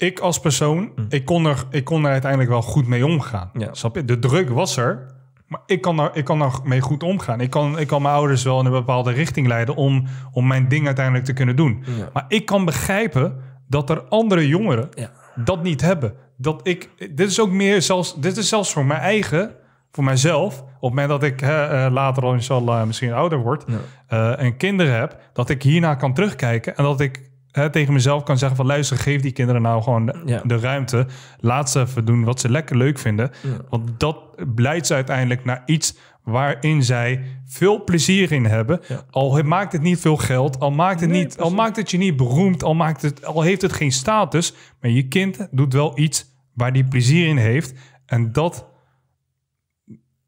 ik als persoon, mm. ik, kon er, ik kon er uiteindelijk wel goed mee omgaan. Snap je? De druk was er, maar ik kan, daar, ik kan daar mee goed omgaan. Ik kan, ik kan mijn ouders wel in een bepaalde richting leiden om, om mijn ding uiteindelijk te kunnen doen. Maar ik kan begrijpen dat er andere jongeren dat niet hebben. Dat ik, dit is ook meer zelfs, dit is zelfs voor mijn eigen, voor mijzelf. Op het moment dat ik hè, eh, later al inshallah misschien ouder word eh, en kinderen heb, dat ik hierna kan terugkijken en dat ik tegen mezelf kan zeggen van luister, geef die kinderen nou gewoon de ruimte. Laat ze even doen wat ze lekker leuk vinden. Want dat blijkt ze uiteindelijk naar iets waarin zij veel plezier in hebben. Al maakt het niet veel geld, al maakt het, niet, al maakt het je niet beroemd, al, maakt het, al heeft het geen status. Maar je kind doet wel iets waar die plezier in heeft. En dat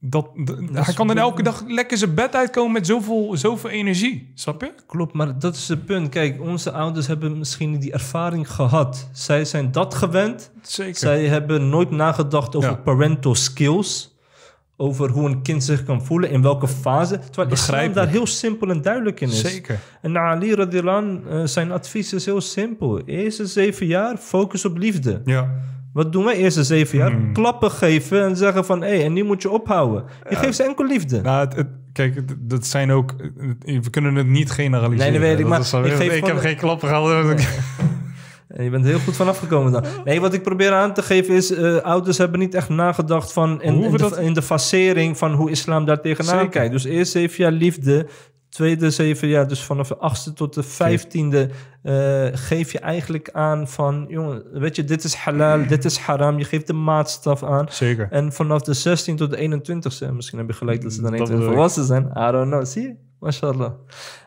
dat, hij kan dan elke dag lekker zijn bed uitkomen met zoveel, zoveel energie. Snap je? Klopt, maar dat is het punt. Kijk, onze ouders hebben misschien die ervaring gehad. Zij zijn dat gewend. Zeker. Zij hebben nooit nagedacht over parental skills. Over hoe een kind zich kan voelen, in welke fase. Terwijl Begrijp daar heel simpel en duidelijk in is. Zeker. En Ali Radilan, eh, zijn advies is heel simpel. Eerste zeven jaar, focus op liefde. Ja. Wat doen wij eerste zeven jaar? Hmm. Klappen geven en zeggen van... hé, hey, en nu moet je ophouden. Je geeft ze enkel liefde. Nou, het, kijk, dat zijn ook... We kunnen het niet generaliseren. Nee, dat weet ik, ik, geef ik heb geen klappen gehad. Dus je bent heel goed vanaf gekomen dan. Nee, wat ik probeer aan te geven is... Eh, ouders hebben niet echt nagedacht van... In, in, de, dat... van hoe islam daar tegenaan kijkt. Dus eerst zeven jaar liefde tweede zeven jaar, dus vanaf de achtste tot de vijftiende, eh, geef je eigenlijk aan van, jongen, weet je, dit is halal, dit is haram. Je geeft de maatstaf aan. Zeker. En vanaf de 16 tot de 21ste, misschien heb je gelijk dat ze dan mm, even volwassen zijn. I don't know, zie je? Mashallah.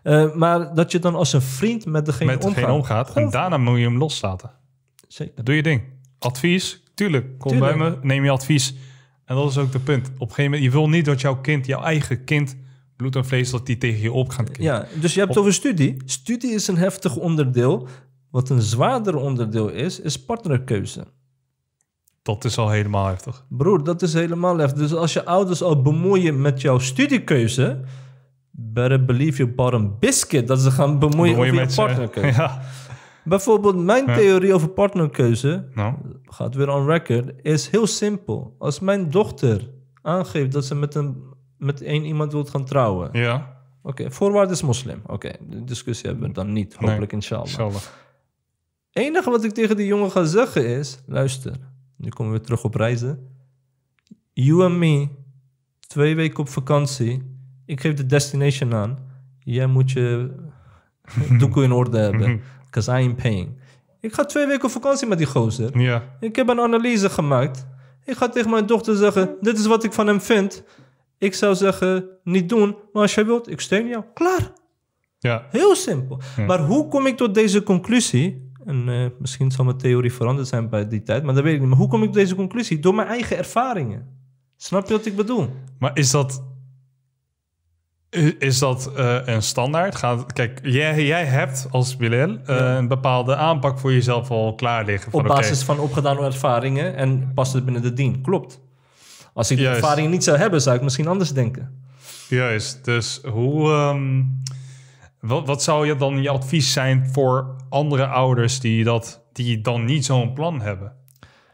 Uh, maar dat je dan als een vriend met degene, met omgaat. en daarna moet je hem loslaten. Zeker. Doe je ding. Advies, tuurlijk, kom bij me, neem je advies. En dat is ook de punt. Op een gegeven moment, je wil niet dat jouw kind, jouw eigen kind bloed en vlees dat die tegen je op gaan kijken. Ja, dus je hebt over studie. Studie is een heftig onderdeel. Wat een zwaarder onderdeel is, is partnerkeuze. Dat is al helemaal heftig. Broer, dat is helemaal heftig. Dus als je ouders al bemoeien met jouw studiekeuze... better believe you bought biscuit dat ze gaan bemoeien met je partnerkeuze. Ja. Bijvoorbeeld mijn theorie over partnerkeuze... Nou. gaat weer on record, is heel simpel. Als mijn dochter aangeeft dat ze met een met één iemand wilt gaan trouwen. Ja. Oké, okay, voorwaarde is moslim. Oké, de discussie hebben we dan niet. Hopelijk inshallah. inshallah. enige wat ik tegen die jongen ga zeggen is... Luister, nu komen we terug op reizen. You and me, twee weken op vakantie. Ik geef de destination aan. Jij moet je doekoe in orde hebben. Because I paying. Ik ga twee weken op vakantie met die gozer. Ja. Ik heb een analyse gemaakt. Ik ga tegen mijn dochter zeggen... Dit is wat ik van hem vind... Ik zou zeggen, niet doen, maar als je wilt, ik steun jou. Klaar. Ja. Heel simpel. Maar hoe kom ik tot deze conclusie? En eh, misschien zal mijn theorie veranderd zijn bij die tijd, maar dat weet ik niet. Maar hoe kom ik tot deze conclusie? Door mijn eigen ervaringen. Snap je wat ik bedoel? Maar is dat, is dat eh, een standaard? kijk, jij, hebt als Bilal eh, een bepaalde aanpak voor jezelf al klaar liggen. Op basis van opgedane ervaringen en past het binnen de dien. Klopt. Als ik die ervaring niet zou hebben, zou ik misschien anders denken. Juist, dus hoe, ehm, wat, wat zou je dan je advies zijn voor andere ouders die, dat, die dan niet zo'n plan hebben?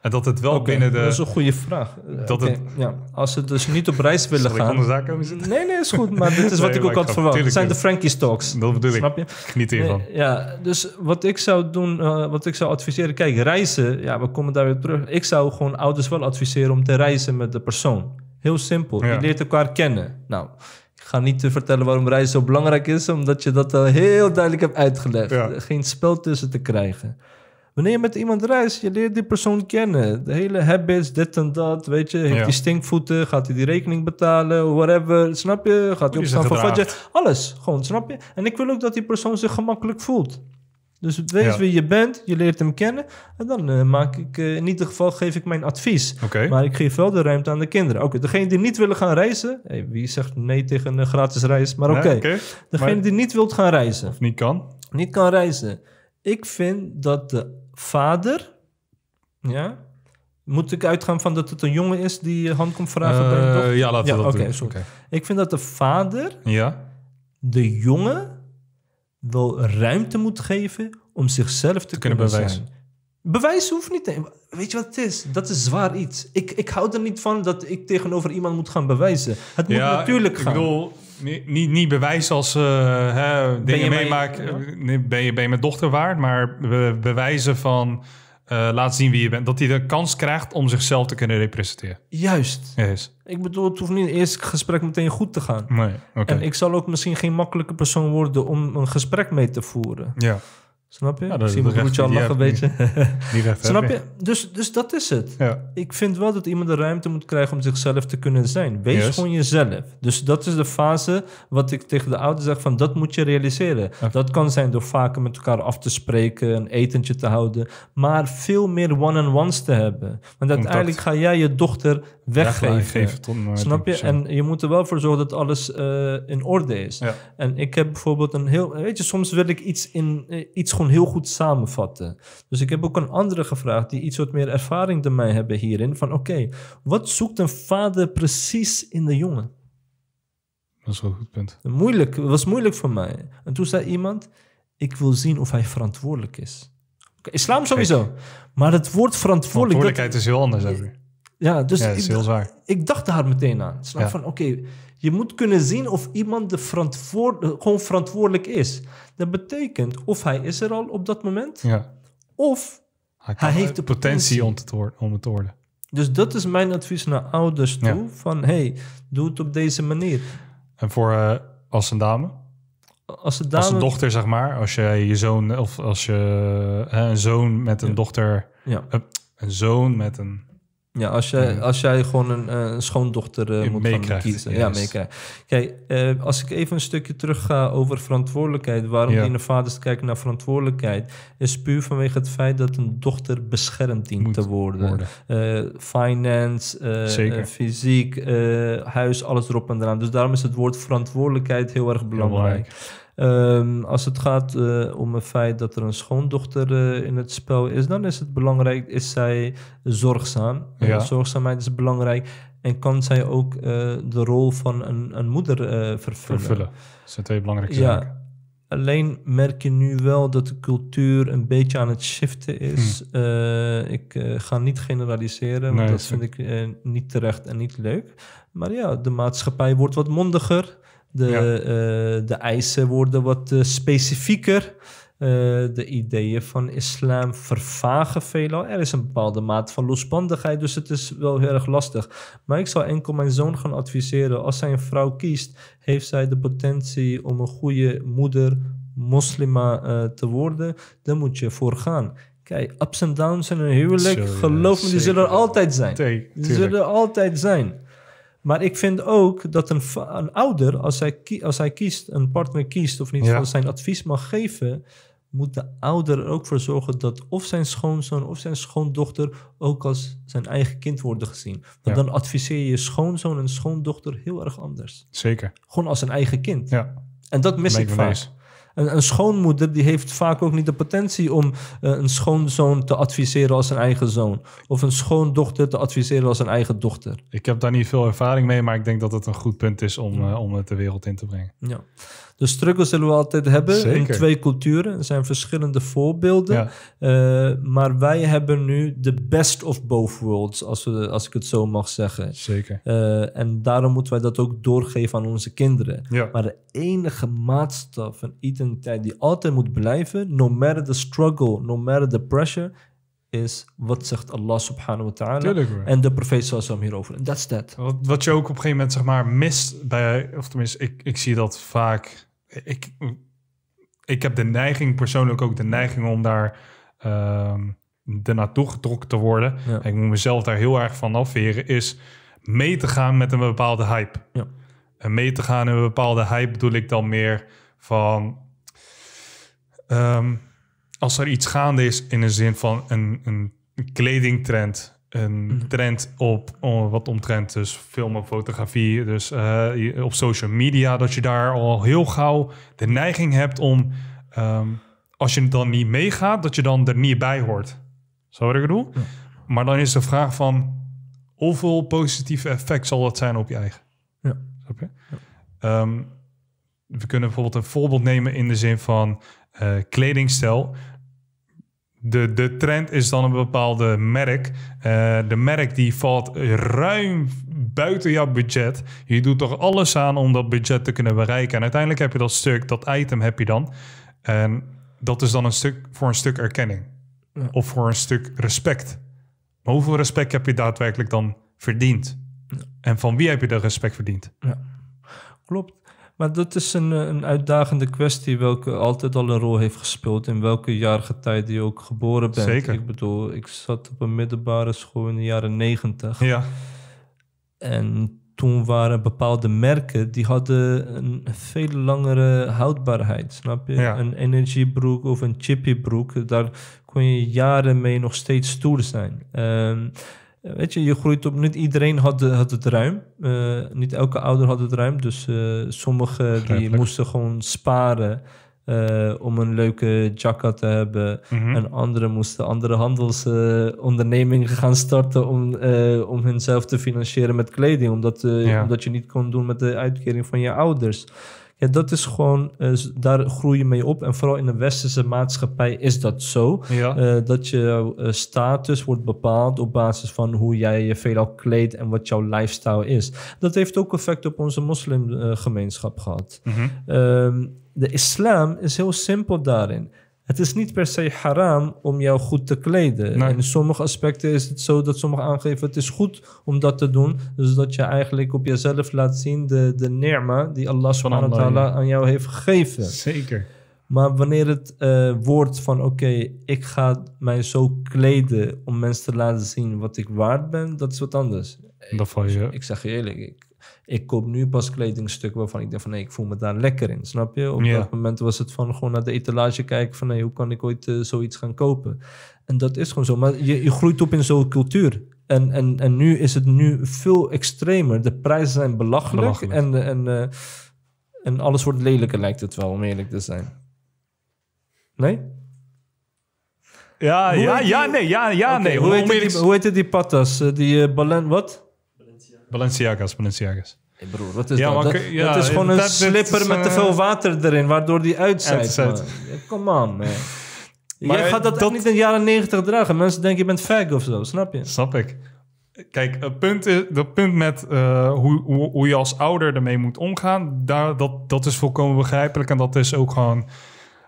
En dat het wel binnen de... Dat is een goede vraag. Dat het... ja. Als ze dus niet op reis willen gaan... Ik zaak nee, nee, is goed. Maar dit is wat ik ook had verwacht. Het zijn de Frankie's Talks. Dat bedoel ik. Snap je? Niet hiervan. ja, dus wat ik zou doen, eh, wat ik zou adviseren... Kijk, reizen, ja, we komen daar weer terug. Ik zou gewoon ouders wel adviseren om te reizen met de persoon. Heel simpel. Je leert elkaar kennen. Nou, ik ga niet te vertellen waarom reizen zo belangrijk is... omdat je dat al eh, heel duidelijk hebt uitgelegd. Geen spel tussen te krijgen. Wanneer je met iemand reist, je leert die persoon kennen. De hele habits, dit en dat, weet je. Heeft hij stinkvoeten? Gaat hij die rekening betalen? Whatever, snap je? Gaat hij opstaan voor Alles, gewoon, snap je? En ik wil ook dat die persoon zich gemakkelijk voelt. Dus wees wie je bent, je leert hem kennen. En dan eh, maak ik, eh, in ieder geval geef ik mijn advies. Maar ik geef wel de ruimte aan de kinderen. Oké, okay, degene die niet willen gaan reizen. Hey, wie zegt nee tegen een gratis reis? Maar oké. degene die niet wilt gaan reizen. Of niet kan. Niet kan reizen. Ik vind dat de vader. Ja. Moet ik uitgaan van dat het een jongen is die hand komt vragen bij een eh, dochter? Ja, laten we ja, dat okay, Ik vind dat de vader ja. de jongen wel ruimte moet geven om zichzelf te, kunnen, bewijzen. Bewijs hoeft niet. Te, weet je wat het is? Dat is zwaar iets. Ik, ik hou er niet van dat ik tegenover iemand moet gaan bewijzen. Het moet natuurlijk gaan. Ik bedoel, niet, niet, bewijs als uh, hè, dingen meemaken. Ben, je, ben je mijn dochter waard, maar bewijzen van eh, laat zien wie je bent. Dat hij de kans krijgt om zichzelf te kunnen representeren. Juist. Yes. Ik bedoel, het hoeft niet eerst het gesprek meteen goed te gaan. Nee, En ik zal ook misschien geen makkelijke persoon worden om een gesprek mee te voeren. Ja. Snap je? Ja, Misschien moet je al lachen een beetje. Snap je? Dus, dus dat is het. Ik vind wel dat iemand de ruimte moet krijgen om zichzelf te kunnen zijn. Wees yes. gewoon jezelf. Dus dat is de fase wat ik tegen de ouders zeg van dat moet je realiseren. Dat kan zijn door vaker met elkaar af te spreken, een etentje te houden. Maar veel meer one-on-ones te hebben. Want uiteindelijk ga jij je dochter weggeven. Snap je? En je moet er wel voor zorgen dat alles eh, in orde is. En ik heb bijvoorbeeld een heel... Weet je, soms wil ik iets, in, eh, iets heel goed samenvatten. Dus ik heb ook een andere gevraagd die iets wat meer ervaring dan mij hebben hierin. Van oké, wat zoekt een vader precies in de jongen? Dat is wel goed punt. Moeilijk, het was moeilijk voor mij. En toen zei iemand, ik wil zien of hij verantwoordelijk is. Okay, islam sowieso. maar het woord verantwoordelijk... Verantwoordelijkheid is heel anders. Ja, dus ja, ik, dacht daar meteen aan. Snap van, oké, je moet kunnen zien of iemand de gewoon verantwoordelijk is. Dat betekent of hij is er al op dat moment, ja. of hij, hij heeft de potentie, Om, het om te worden. Dus dat is mijn advies naar ouders toe. Van hey, doe het op deze manier. En voor eh, als een dame? Als, dame... een dochter, zeg maar. Als je je zoon of als je hè, eh, een zoon met een dochter. Ja. Een zoon met een ja, als jij, mhm. als jij gewoon een, eh, schoondochter eh, moet gaan kiezen. Ja, meekrijgt. Kijk, eh, als ik even een stukje terug ga over verantwoordelijkheid. Waarom ja. vaders kijken naar verantwoordelijkheid... is puur vanwege het feit dat een dochter beschermd dient te worden. finance, fysiek, huis, alles erop en eraan. Dus daarom is het woord verantwoordelijkheid heel erg belangrijk. Ehm, als het gaat eh, om het feit dat er een schoondochter eh, in het spel is, dan is het belangrijk, is zij zorgzaam. Eh, zorgzaamheid is belangrijk. En kan zij ook de rol van een, een moeder vervullen. Vervullen. Dat zijn twee belangrijke ja. Alleen merk je nu wel dat de cultuur een beetje aan het shiften is. Hmm. ik ga niet generaliseren, want dat vind ik niet terecht en niet leuk. Maar ja, de maatschappij wordt wat mondiger. De, eh, de eisen worden wat eh, specifieker. Eh, de ideeën van islam vervagen veelal. Er is een bepaalde maat van losbandigheid, dus het is wel heel erg lastig. Maar ik zou enkel mijn zoon gaan adviseren: als zij een vrouw kiest, heeft zij de potentie om een goede moeder, moslima te worden, daar moet je voor gaan. Kijk, ups en downs in een huwelijk, geloof me, die zullen er altijd zijn. Die zullen er altijd zijn. Maar ik vind ook dat een, een ouder, als hij, als hij kiest, een partner kiest, of niet ja. zijn advies mag geven, moet de ouder er ook voor zorgen dat of zijn schoonzoon of zijn schoondochter ook als zijn eigen kind worden gezien. Want dan adviseer je schoonzoon en schoondochter heel erg anders. Zeker. Gewoon als een eigen kind. Ja. En dat mis ik vaak. Een, schoonmoeder die heeft vaak ook niet de potentie om eh, een schoonzoon te adviseren als een eigen zoon. Of een schoondochter te adviseren als een eigen dochter. Ik heb daar niet veel ervaring mee, maar ik denk dat het een goed punt is om, eh, om het de wereld in te brengen. Ja de struggle zullen we altijd hebben in twee culturen. Er zijn verschillende voorbeelden. Eh, maar wij hebben nu de best of both worlds, als, we, als ik het zo mag zeggen. Zeker. Eh, en daarom moeten wij dat ook doorgeven aan onze kinderen. Ja. Maar de enige maatstaf van identiteit die altijd moet blijven, no matter the struggle, no matter the pressure, is wat zegt Allah subhanahu wa ta'ala en de profeet hem hierover. En dat is dat. Wat, je ook op een gegeven moment zeg maar mist bij, of tenminste ik, ik zie dat vaak ik, ik heb de neiging, persoonlijk ook de neiging om daar ehm, naartoe getrokken te worden. En ik moet mezelf daar heel erg van afweren, is mee te gaan met een bepaalde hype. Ja. En mee te gaan in een bepaalde hype bedoel ik dan meer van. Ehm, als er iets gaande is in de zin van een, een kledingtrend, een mhm. trend op oh, wat omtrent dus film en fotografie. Dus eh, op social media, dat je daar al heel gauw de neiging hebt om, ehm, als je dan niet meegaat, dat je dan er niet bij hoort. Zo wat ik bedoel? Ja. Maar dan is de vraag van, hoeveel positieve effect zal dat zijn op je eigen? Ja. Snap je? Ehm, we kunnen bijvoorbeeld een voorbeeld nemen in de zin van eh, kledingstijl de, de trend is dan een bepaalde merk. Eh, de merk die valt ruim buiten jouw budget. Je doet toch alles aan om dat budget te kunnen bereiken. En uiteindelijk heb je dat stuk, dat item heb je dan. En dat is dan een stuk voor een stuk erkenning. Of voor een stuk respect. Maar hoeveel respect heb je daadwerkelijk dan verdiend? En van wie heb je dat respect verdiend? Ja. Klopt. Maar dat is een, eh, een uitdagende kwestie, welke altijd al een rol heeft gespeeld. In welke tijd je ook geboren bent. Zeker. Ik bedoel, ik zat op een middelbare school in de jaren negentig. Ja. En toen waren bepaalde merken die hadden een veel langere houdbaarheid, snap je? Ja. Een energiebroek of een chippybroek, daar kon je jaren mee nog steeds stoer zijn. Ehm, eh, weet je, je groeit op. Niet iedereen had, had het ruim. Eh, niet elke ouder had het ruim. Dus uh, sommigen die moesten gewoon sparen. om een leuke jacka te hebben. Mhm. En anderen moesten andere handelsondernemingen gaan starten om, om hunzelf te financieren met kleding. Omdat, omdat je niet kon doen met de uitkering van je ouders. Ja, dat is gewoon, eh, daar groei je mee op. En vooral in de westerse maatschappij is dat zo. Eh, dat je eh, status wordt bepaald op basis van hoe jij je veelal kleedt en wat jouw lifestyle is. Dat heeft ook effect op onze moslimgemeenschap gehad. Mhm. Ehm, de islam is heel simpel daarin het is niet per se haram om jou goed te kleden. In sommige aspecten is het zo dat sommigen aangeven... het is goed om dat te doen. Dus dat je eigenlijk op jezelf laat zien... de, de nirma die Allah subhanahu wa ta'ala aan jou heeft gegeven. Zeker. Maar wanneer het eh, woord van oké, ik ga mij zo kleden om mensen te laten zien wat ik waard ben, dat is wat anders. Dat je. Ik, zeg je eerlijk, ik ik koop nu pas kledingstuk waarvan ik denk van nee, ik voel me daar lekker in, snap je? Op dat moment was het van gewoon naar de etalage kijken van nee, hoe kan ik ooit eh, zoiets gaan kopen? En dat is gewoon zo. Maar je, je groeit op in zo'n cultuur. En, en, en nu is het nu veel extremer. De prijzen zijn belachelijk, en, eh, en, eh, en alles wordt lelijker lijkt het wel, om eerlijk te zijn. Nee? Ja, ja, ja, nee, ja, ja, nee. Hoe, hoe, heet die, hoe heet die patas? Die uh, balen, wat? Balenciaga's, Balenciaga's. Hey broer, wat is dat? Dat, ja, dat is gewoon een slipper met te eh, veel water erin, waardoor die uitzijdt. Come on, man. Maar gaat dat, dat niet in de jaren 90 dragen. Mensen denken je bent fag of zo, snap je? Snap ik. Kijk, het punt, is, dat punt met eh, hoe, hoe, je als ouder ermee moet omgaan, daar, dat, dat is volkomen begrijpelijk. En dat is ook gewoon.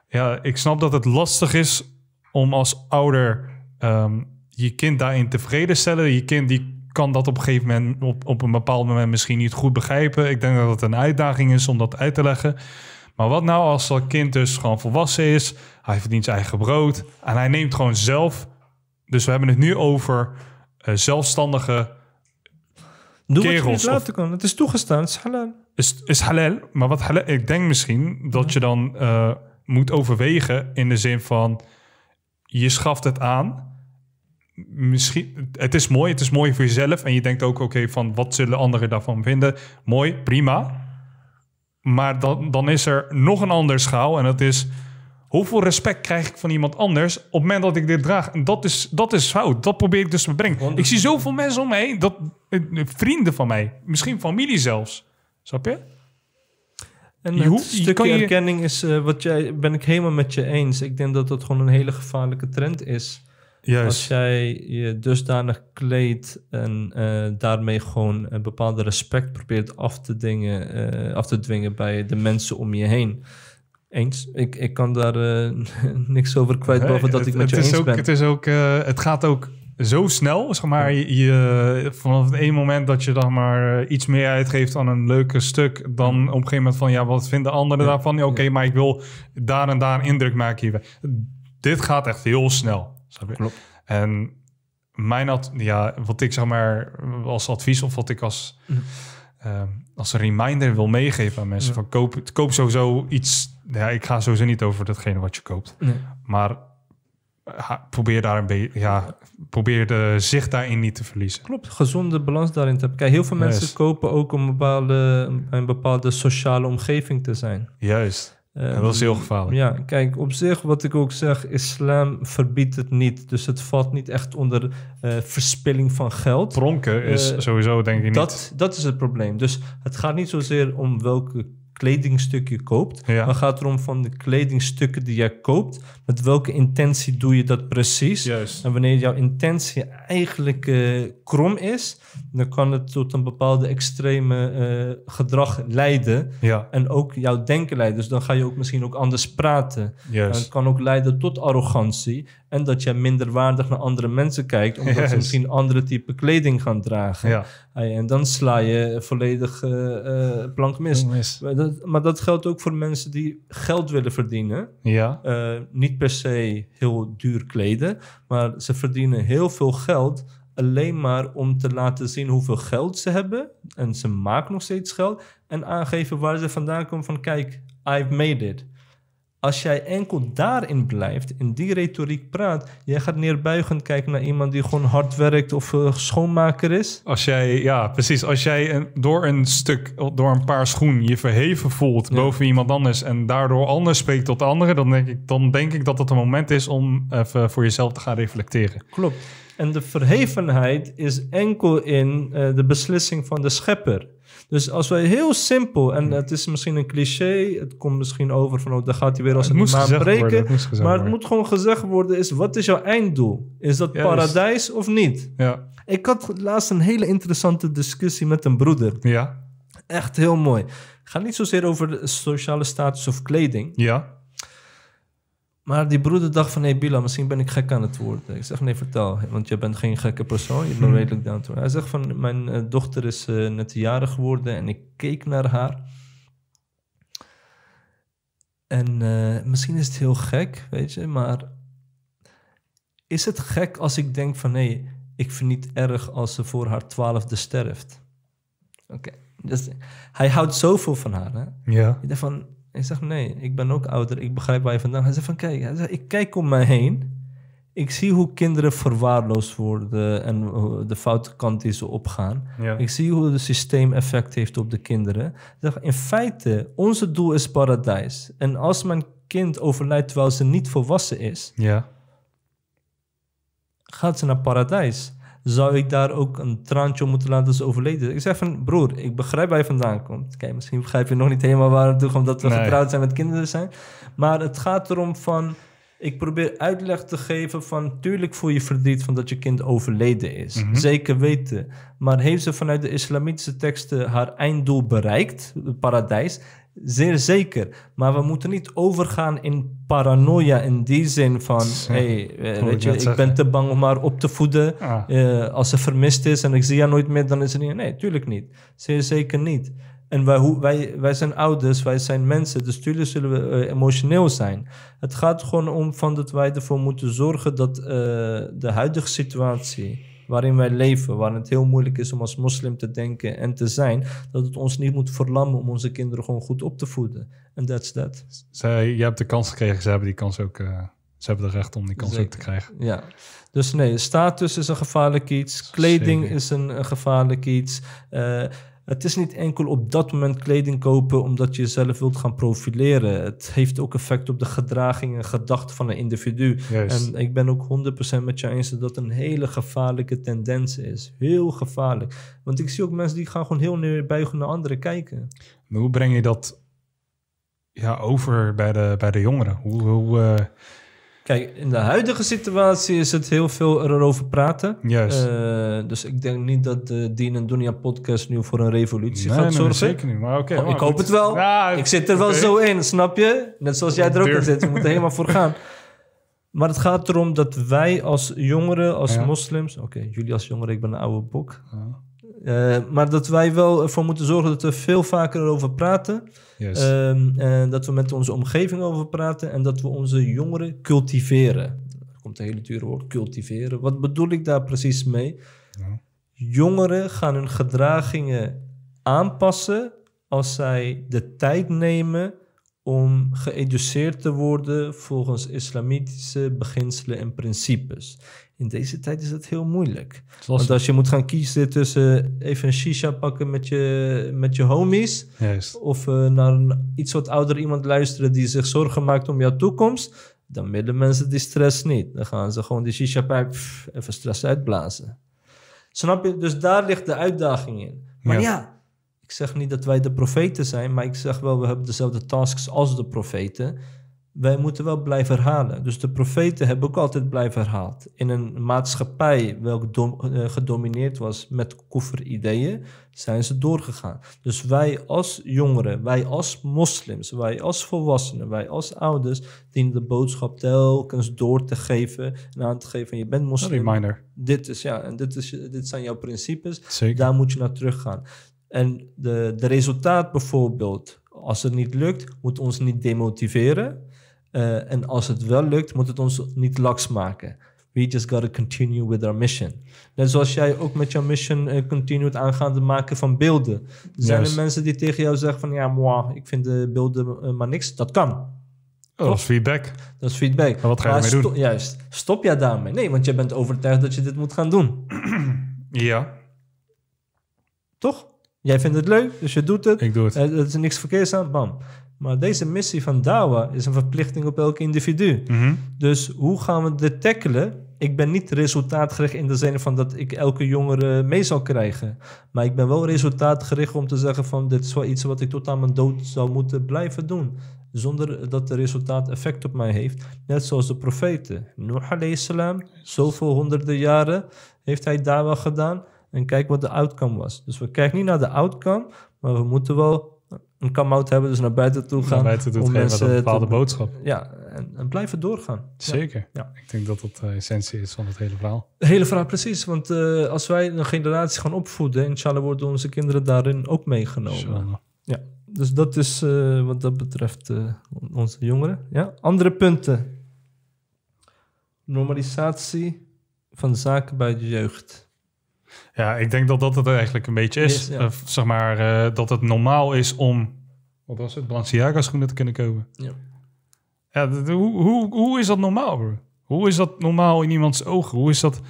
Ja, ik snap dat het lastig is om als ouder ehm, je kind daarin tevreden te stellen. Je kind die kan dat op een gegeven moment, op, op een bepaald moment misschien niet goed begrijpen. Ik denk dat het een uitdaging is om dat uit te leggen. Maar wat nou als dat kind dus gewoon volwassen is, hij verdient zijn eigen brood en hij neemt gewoon zelf. Dus we hebben het nu over uh, zelfstandige Doe het Wat laten komen. Het is toegestaan, het is halal. Is, halal, maar wat halal, ik denk misschien dat je dan eh, moet overwegen in de zin van je schaft het aan misschien, het is mooi, het is mooi voor jezelf. En je denkt ook, oké, van wat zullen anderen daarvan vinden? Mooi, prima. Maar dan, dan is er nog een ander schaal en dat is... Hoeveel respect krijg ik van iemand anders op het moment dat ik dit draag? En dat is, dat is fout. Dat probeer ik dus te brengen. Ik zie zoveel mensen om me heen, dat, eh, vrienden van mij, misschien familie zelfs. Snap je? En je, hoeft, stukje erkenning is, eh, wat jij, ben ik helemaal met je eens. Ik denk dat dat gewoon een hele gevaarlijke trend is. Als jij je dusdanig kleedt en eh, daarmee gewoon een bepaalde respect probeert af te, dingen, eh, af te dwingen bij de mensen om je heen. Eens. Ik, ik kan daar eh, niks over kwijt, boven dat het, ik met je eens ook, ben. Het, is ook, het gaat ook zo snel, zeg maar, je, vanaf het ene moment dat je dan maar iets meer uitgeeft aan een leuke stuk, dan op een gegeven moment van ja, wat vinden anderen ja, daarvan? Oké, maar ik wil daar en daar een indruk maken hier. Dit gaat echt heel snel. En mijn ad, ja, wat ik zeg maar als advies of wat ik als, mhm. ehm, als een reminder wil meegeven aan mensen: mhm. van koop, koop sowieso iets. Ja, ik ga sowieso niet over datgene wat je koopt. Maar eh, probeer daar een beetje, ja, probeer de zicht daarin niet te verliezen. Klopt, gezonde balans daarin te hebben. Kijk, heel veel mensen kopen ook om een bepaalde, een bepaalde sociale omgeving te zijn. Juist en ehm, dat is heel gevaarlijk. Ja, kijk, op zich wat ik ook zeg, islam verbiedt het niet. Dus het valt niet echt onder eh, verspilling van geld. Pronken is eh, sowieso denk ik niet. Dat, dat is het probleem. Dus het gaat niet zozeer om welke kledingstuk je koopt. Ja. Maar gaat erom van de kledingstukken die jij koopt. Met welke intentie doe je dat precies? Juist. En wanneer jouw intentie eigenlijk eh, krom is, dan kan het tot een bepaalde extreme eh, gedrag leiden. En ook jouw denken leiden. Dus dan ga je ook misschien ook anders praten. het kan ook leiden tot arrogantie. En dat je minderwaardig naar andere mensen kijkt, omdat ze misschien andere type kleding gaan dragen. Ja. En dan sla je volledig eh, plank mis. Maar, dat, geldt ook voor mensen die geld willen verdienen. Ja. niet per se heel duur kleden, maar ze verdienen heel veel geld alleen maar om te laten zien hoeveel geld ze hebben. En ze maken nog steeds geld. En aangeven waar ze vandaan komen van kijk, I've made it. Als jij enkel daarin blijft, in die retoriek praat, jij gaat neerbuigend kijken naar iemand die gewoon hard werkt of eh, schoonmaker is. Als jij, ja, precies. Als jij door een stuk, door een paar schoen je verheven voelt boven iemand anders en daardoor anders spreekt tot anderen, dan denk ik, dan denk ik dat het een moment is om even voor jezelf te gaan reflecteren. Klopt. En de verhevenheid is enkel in eh, de beslissing van de schepper. Dus als wij heel simpel, en hmm. het is misschien een cliché, het komt misschien over van oh, dan gaat hij weer als een moet breken. maar het moet gewoon gezegd worden: is wat is jouw einddoel? Is dat paradijs of niet? Ja. Ik had laatst een hele interessante discussie met een broeder. Ja. Echt heel mooi. Het gaat niet zozeer over sociale status of kleding. Ja. Maar die broeder dacht van, hey Bila, misschien ben ik gek aan het woord. Ik zeg, nee, vertel, want je bent geen gekke persoon, je bent hmm. redelijk down to Hij zegt van, mijn eh, dochter is eh, net jarig geworden en ik keek naar haar. En eh, misschien is het heel gek, weet je, maar is het gek als ik denk van, nee, ik vind het niet erg als ze voor haar twaalfde sterft? Oké. Dus hij houdt zoveel van haar. Hè? Ja. Ik denk van, ik zeg, nee, ik ben ook ouder, ik begrijp waar je vandaan Hij zegt van, kijk, ik kijk om mij heen. Ik zie hoe kinderen verwaarloosd worden en de foute kant die ze opgaan. Ik zie hoe het systeem effect heeft op de kinderen. zeg, in feite, onze doel is paradijs. En als mijn kind overlijdt terwijl ze niet volwassen is, ja. gaat ze naar paradijs zou ik daar ook een traantje om moeten laten ze overleden? Ik zeg van, broer, ik begrijp waar je vandaan komt. Kijk, misschien begrijp je nog niet helemaal waar het toe omdat we getrouwd zijn met kinderen zijn. Maar het gaat erom van, ik probeer uitleg te geven van, tuurlijk voel je verdriet van dat je kind overleden is. Mhm. Zeker weten. Maar heeft ze vanuit de islamitische teksten haar einddoel bereikt, het paradijs? Zeer zeker. Maar we moeten niet overgaan in paranoia in die zin van... hé, hey, eh, weet je, ik ben te bang om haar op te voeden. Ah. Eh, als ze vermist is en ik zie haar nooit meer, dan is ze niet... Nee, tuurlijk niet. Zeer zeker niet. En wij, wij, wij zijn ouders, wij zijn mensen, dus tuurlijk zullen we eh, emotioneel zijn. Het gaat gewoon om van dat wij ervoor moeten zorgen dat de huidige situatie waarin wij leven, waarin het heel moeilijk is om als moslim te denken en te zijn, dat het ons niet moet verlammen om onze kinderen gewoon goed op te voeden. En that's that. Zij, je hebt de kans gekregen, ze hebben die kans ook. Uh, ze hebben de recht om die kans ook te krijgen. Ja. Dus nee, status is een gevaarlijk iets. Kleding is een, gevaarlijk iets. Eh, het is niet enkel op dat moment kleding kopen omdat je jezelf wilt gaan profileren. Het heeft ook effect op de gedraging en gedachten van een individu. En ik ben ook 100% met je eens dat dat een hele gevaarlijke tendens is. Heel gevaarlijk. Want ik zie ook mensen die gaan gewoon heel neerbuigen naar anderen kijken. hoe breng je dat ja, over bij de, bij de jongeren? Hoe, hoe eh, Kijk, in de huidige situatie is het heel veel erover praten. Juist. Eh, dus ik denk niet dat de een en Dunia podcast nu voor een revolutie gaat nee, zorgen. zeker niet. Maar oké. Oh, ik hoop het wel. ik zit er wel zo in, snap je? Net zoals jij er ook in zit. We moeten helemaal voor gaan. Maar het gaat erom dat wij als jongeren, als moslims... Oké, jullie als jongeren, ik ben een oude boek. Ja. Eh, maar dat wij wel ervoor moeten zorgen dat we veel vaker over praten. en ehm, eh, dat we met onze omgeving over praten en dat we onze jongeren cultiveren. Er komt een hele dure woord, cultiveren. Wat bedoel ik daar precies mee? Ja. Jongeren gaan hun gedragingen aanpassen als zij de tijd nemen om geëduceerd te worden volgens islamitische beginselen en principes in deze tijd is dat heel moeilijk. Want als je moet gaan kiezen tussen even een shisha pakken met je, met je homies... Juist. of eh, naar een iets wat ouder iemand luisteren die zich zorgen maakt om jouw toekomst... dan willen mensen die stress niet. Dan gaan ze gewoon die shisha-pijp even stress uitblazen. Snap je? Dus daar ligt de uitdaging in. Maar ja. ik zeg niet dat wij de profeten zijn... maar ik zeg wel, we hebben dezelfde tasks als de profeten wij moeten wel blijven herhalen. Dus de profeten hebben ook altijd blijven herhaald. In een maatschappij welke eh, gedomineerd was met koffer-ideeën, zijn ze doorgegaan. Dus wij als jongeren, wij als moslims, wij als volwassenen, wij als ouders, dienen de boodschap telkens door te geven en aan te geven: je bent moslim. Reminder. Dit is ja, en dit, is, dit zijn jouw principes. Zeker. Daar moet je naar teruggaan. En de, de resultaat bijvoorbeeld, als het niet lukt, moet ons niet demotiveren. Eh, en als het wel lukt, moet het ons niet laks maken. We just gotta continue with our mission. Net zoals jij ook met jouw mission uh, continued aangaande maken van beelden. Zijn er mensen die tegen jou zeggen van ja, moi, ik vind de beelden eh, maar niks. Dat kan. Oh, dat is feedback. Dat is feedback. Maar wat ga je mee doen? Juist. Stop jij daarmee? Nee, want je bent overtuigd dat je dit moet gaan doen. ja. Toch? Jij vindt het leuk, dus je doet het. Ik doe het. Er is niks verkeerd aan, bam. Maar deze missie van Dawa is een verplichting op elk individu. Mhm. Dus hoe gaan we dit tackelen? Ik ben niet resultaatgericht in de zin van dat ik elke jongere mee zal krijgen. Maar ik ben wel resultaatgericht om te zeggen van dit is wel iets wat ik tot aan mijn dood zou moeten blijven doen. Zonder dat het resultaat effect op mij heeft. Net zoals de profeten. Nuh alayhi salam, zoveel honderden jaren heeft hij dawa gedaan. En kijk wat de outcome was. Dus we kijken niet naar de outcome, maar we moeten wel een come-out hebben, dus naar buiten toe gaan. om mensen een bepaalde boodschap. Ja, en, blijven doorgaan. Zeker. Ja. Ik denk dat dat de eh, essentie is van het hele verhaal. Het hele verhaal, precies. Want eh, als wij een generatie gaan opvoeden, inshallah worden onze kinderen daarin ook meegenomen. Ja, dus dat is eh, wat dat betreft onze jongeren. Ja? Andere punten. Normalisatie van zaken bij de jeugd. Ja, ik denk dat dat het eigenlijk een beetje is. Eh, zeg maar eh, dat het normaal is om, wat was het, Balenciaga schoenen te kunnen kopen. Ja. hoe, hoe, hoe is dat normaal, Hoe is dat normaal in iemands ogen? Hoe is dat...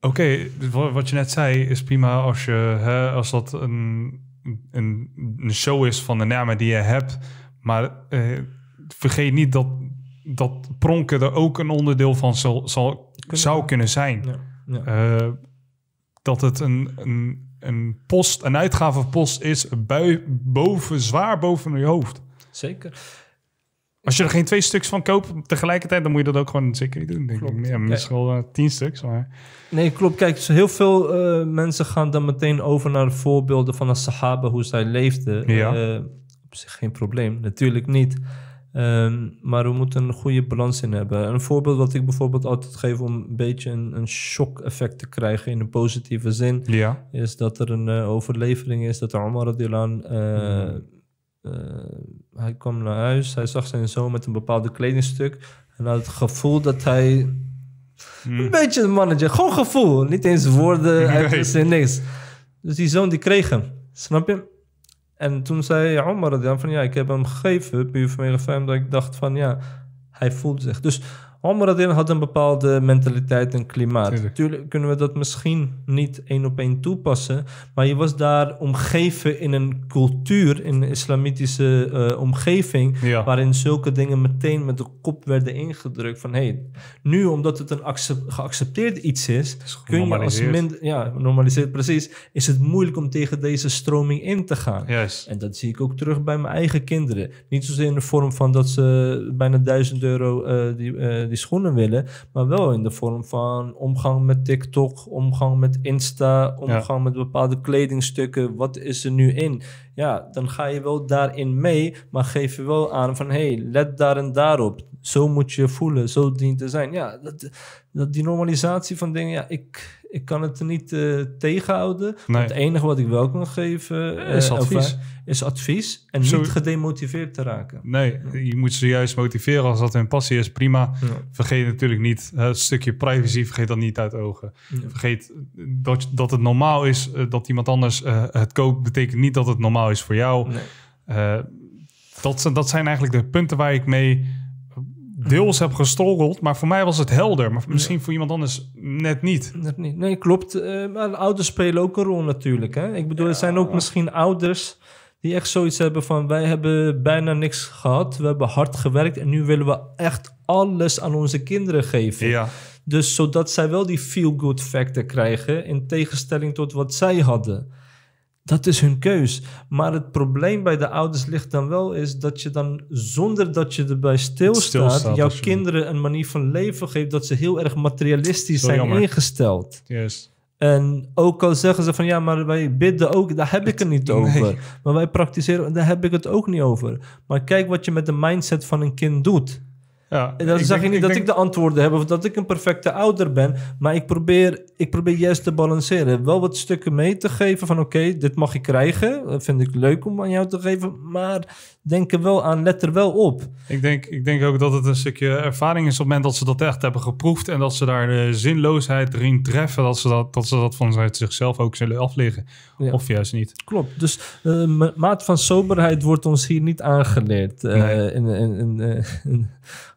Oké, wat je net zei is prima als, je, als dat een, een, een, show is van de namen die je hebt. Maar eh, vergeet niet dat, dat pronken er ook een onderdeel van zal, zal, zou kunnen zijn. Ja. Eh, dat het een, een, een post, een uitgavenpost is bui, boven, zwaar boven je hoofd. Zeker. Als je er geen twee stuks van koopt tegelijkertijd, dan moet je dat ook gewoon zeker niet doen. Denk Ik. Ja, misschien wel eh, tien stuks, maar... Nee, klopt. Kijk, dus heel veel eh, mensen gaan dan meteen over naar de voorbeelden van de sahaba, hoe zij leefden. Ja. op zich geen probleem, natuurlijk niet. Ehm, maar we moeten een goede balans in hebben. Een voorbeeld wat ik bijvoorbeeld altijd geef om een beetje een, shock-effect te krijgen in een positieve zin, is dat er een eh, overlevering is dat Omar Radilan. Uh, eh, uh, eh, hij kwam naar huis, hij zag zijn zoon met een bepaalde kledingstuk en had het gevoel dat hij. Hmm. Een beetje een mannetje, gewoon gevoel, niet eens woorden, nee. niks. Dus die zoon die kreeg hem, snap je? En toen zei Omar dan van ja, ik heb hem gegeven, puur vanwege dat ik dacht van ja, hij voelt zich. Dus Omradin had een bepaalde mentaliteit en klimaat. Natuurlijk kunnen we dat misschien niet één op één toepassen, maar je was daar omgeven in een cultuur, in een islamitische eh, omgeving, waarin zulke dingen meteen met de kop werden ingedrukt van hey, nu omdat het een geaccepteerd iets is, kun je als minder, ja, normaliseert precies, is het moeilijk om tegen deze stroming in te gaan. En dat zie ik ook terug bij mijn eigen kinderen. Niet zozeer in de vorm van dat ze bijna duizend euro eh, die, eh, die schoenen willen, maar wel in de vorm van omgang met TikTok, omgang met Insta, omgang met bepaalde kledingstukken. Wat is er nu in? Ja, dan ga je wel daarin mee, maar geef je wel aan van hey, let daar en daarop. Zo moet je voelen, zo dient te zijn. Ja, dat, dat die normalisatie van dingen, ja, ik, ik kan het er niet uh, tegenhouden. Het enige wat ik wel kan geven is, eh, advies. Eh, is advies. En niet gedemotiveerd te raken. Nee, je moet ze juist motiveren als dat hun passie is. Prima. Vergeet natuurlijk niet het stukje privacy. Vergeet dat niet uit ogen. Vergeet dat, het normaal is dat iemand anders het koopt. Betekent niet dat het normaal is voor jou. dat, dat zijn eigenlijk de punten waar ik mee deels mhm. heb gestoggeld, maar voor mij was het helder. Maar misschien voor iemand anders net niet. Net niet. Nee, klopt. Eh, maar ouders spelen ook een rol natuurlijk. Hè? Ik bedoel, er zijn ook misschien ouders die echt zoiets hebben van... wij hebben bijna niks gehad, we hebben hard gewerkt... en nu willen we echt alles aan onze kinderen geven. Ja. Dus zodat zij wel die feel-good factor krijgen... in tegenstelling tot wat zij hadden. Dat is hun keus. Maar het probleem bij de ouders ligt dan wel is dat je dan zonder dat je erbij stilstaat, jouw kinderen een manier van leven geeft dat ze heel erg materialistisch zijn ingesteld. Yes. En ook al zeggen ze van ja, maar wij bidden ook, daar heb ik het niet over. Maar wij praktiseren, daar heb ik het ook niet over. Maar kijk wat je met de mindset van een kind doet. Ja, en dan zeg denk, niet dat ik de antwoorden heb of dat ik een perfecte ouder ben, maar ik probeer ik probeer juist te balanceren. Wel wat stukken mee te geven van oké, dit mag je krijgen. vind ik leuk om aan jou te geven. Maar denk er wel aan, let er wel op. Ik denk, ik denk ook dat het een stukje ervaring is op het moment dat ze dat echt hebben geproefd. En dat ze daar de zinloosheid erin treffen. Dat ze dat, dat, ze dat vanuit zichzelf ook zullen afleggen. Of juist niet. Klopt. Dus uh, maat van soberheid wordt ons hier niet aangeleerd. Eh, in, eh, in,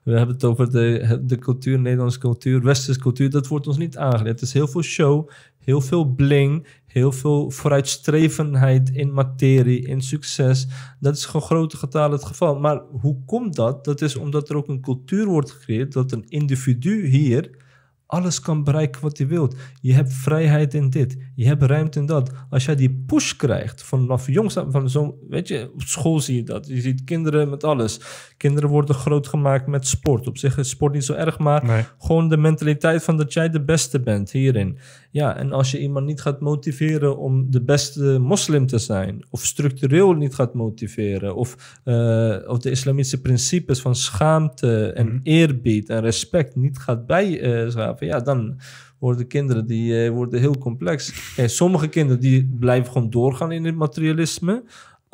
we hebben het over de, de cultuur, Nederlandse cultuur, westerse cultuur. Dat wordt ons niet aangeleerd. Het is heel show, heel veel bling, heel veel vooruitstrevenheid in materie, in succes. Dat is gewoon grote getalen het geval. Maar hoe komt dat? Dat is omdat er ook een cultuur wordt gecreëerd dat een individu hier alles kan bereiken wat je wilt. Je hebt vrijheid in dit. Je hebt ruimte in dat. Als jij die push krijgt vanaf jongs van zo, weet je, op school zie je dat. Je ziet kinderen met alles. Kinderen worden groot gemaakt met sport. Op zich is sport niet zo erg, maar gewoon de mentaliteit van dat jij de beste bent hierin. Ja, en als je iemand niet gaat motiveren om de beste moslim te zijn, of structureel niet gaat motiveren, of, eh, of de islamitische principes van schaamte en mhm. eerbied en respect niet gaat bij eh, ja, dan worden kinderen die, eh, worden heel complex. En sommige kinderen die blijven gewoon doorgaan in het materialisme.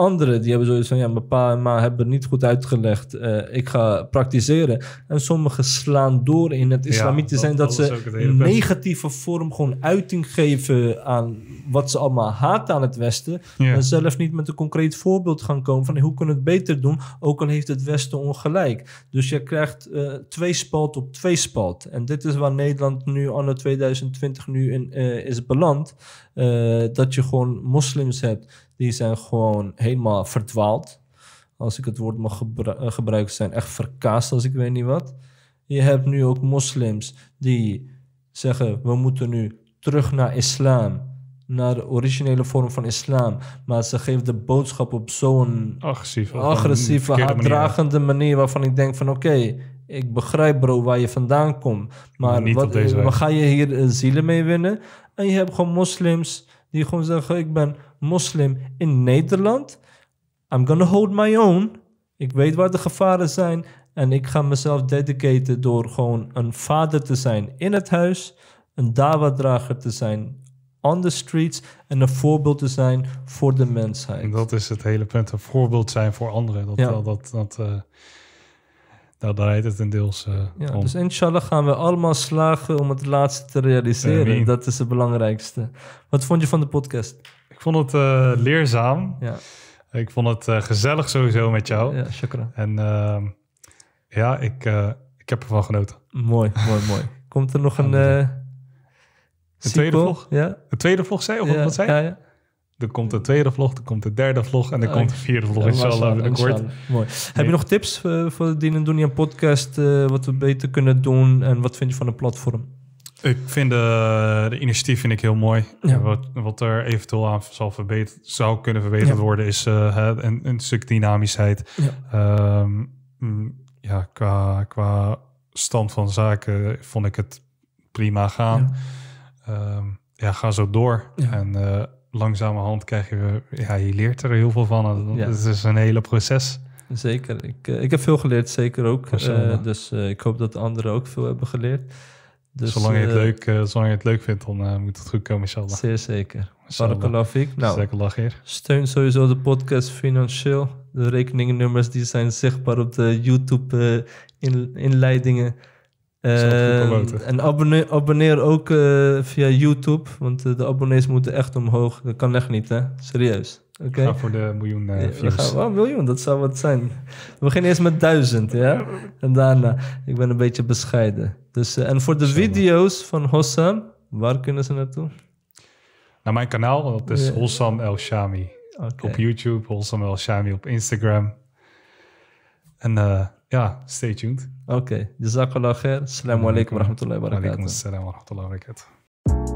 Anderen die hebben zoiets van, ja, mijn pa en ma hebben niet goed uitgelegd. Eh, ik ga praktiseren. En sommigen slaan door in het islamitische ja, zijn dat, ze een negatieve vorm gewoon uiting geven aan wat ze allemaal haat aan het Westen. En zelf niet met een concreet voorbeeld gaan komen van hoe kunnen we het beter doen, ook al heeft het Westen ongelijk. Dus je krijgt eh, twee spalt op twee spalt. En dit is waar Nederland nu anno 2020 nu in eh, is beland. Eh, dat je gewoon moslims hebt die zijn gewoon helemaal verdwaald. Als ik het woord mag gebru eh, gebruiken, zijn echt verkaasd als ik weet niet wat. Je hebt nu ook moslims die zeggen: we moeten nu terug naar islam. Naar de originele vorm van islam. Maar ze geven de boodschap op zo'n agressieve, agressieve haatdragende manier. Waarvan ik denk: van oké, ik begrijp bro waar je vandaan komt. Maar wat, eh, wat ga je hier zielen mee winnen? je hebt gewoon moslims die gewoon zeggen: Ik ben moslim in Nederland. I'm gonna hold my own. Ik weet waar de gevaren zijn. En ik ga mezelf dedicaten door gewoon een vader te zijn in het huis. Een dawadrager te zijn on the streets. En een voorbeeld te zijn voor de mensheid. En dat is het hele punt. Een voorbeeld zijn voor anderen. Dat, ja. dat, dat, eh, daar draait het in deels eh, ja, om. Dus inshallah gaan we allemaal slagen om het laatste te realiseren. dat is het belangrijkste. Wat vond je van de podcast? Ik vond het eh, leerzaam. Ja. Ik vond het eh, gezellig sowieso met jou. Ja, En ehm, ja, ik, ik heb ervan genoten. Mooi, mooi, mooi. Komt er nog een... een tweede vlog? Ja. Een tweede vlog, zei Of wat zei ja, ja. Er komt de tweede vlog, er komt de derde vlog en er oh, komt de vierde vlog. Inshallah, binnenkort. Mooi. Heb je nog tips eh, voor de doen die een podcast? Eh, wat we beter kunnen doen en wat vind je van het platform? Ik vind de, de initiatief vind ik heel mooi. Ja. Wat, wat er eventueel aan zal verbeterd, zou kunnen verbeterd worden, is eh, een, een, stuk dynamischheid. Ja. Ehm, mm, ja, qua, qua stand van zaken vond ik het prima gaan. ja, ehm, ga zo door. En langzamerhand krijg je, ja, je leert er heel veel van. Het is dus een hele proces. Zeker. Ik, eh, ik heb veel geleerd, zeker ook. Eh, dus eh, ik hoop dat anderen ook veel hebben geleerd. Dus, zolang, je het leuk, zolang je het leuk vindt, dan moet het goed komen, inshallah. Zeer zeker. Barakallah Nou, zeker lachen. steun sowieso de podcast financieel. De rekeningnummers die zijn zichtbaar op de YouTube-inleidingen. In, Ehm, en abonneer, ook eh, via YouTube, want eh, de abonnees moeten echt omhoog. Dat kan echt niet, hè? Serieus. Oké. Ga voor de miljoen eh, views. We gaan, oh, miljoen, dat zou wat zijn. We beginnen eerst met duizend, ja? En daarna, ik ben een beetje bescheiden. Dus, en voor de video's van Hossam, waar kunnen ze naartoe? Naar mijn kanaal, dat is Hossam El Shami. Op YouTube, Hossam El Shami op Instagram. En ja, stay tuned. اوكي جزاك الله خير السلام عليكم ورحمه الله وبركاته وعليكم السلام ورحمه الله وبركاته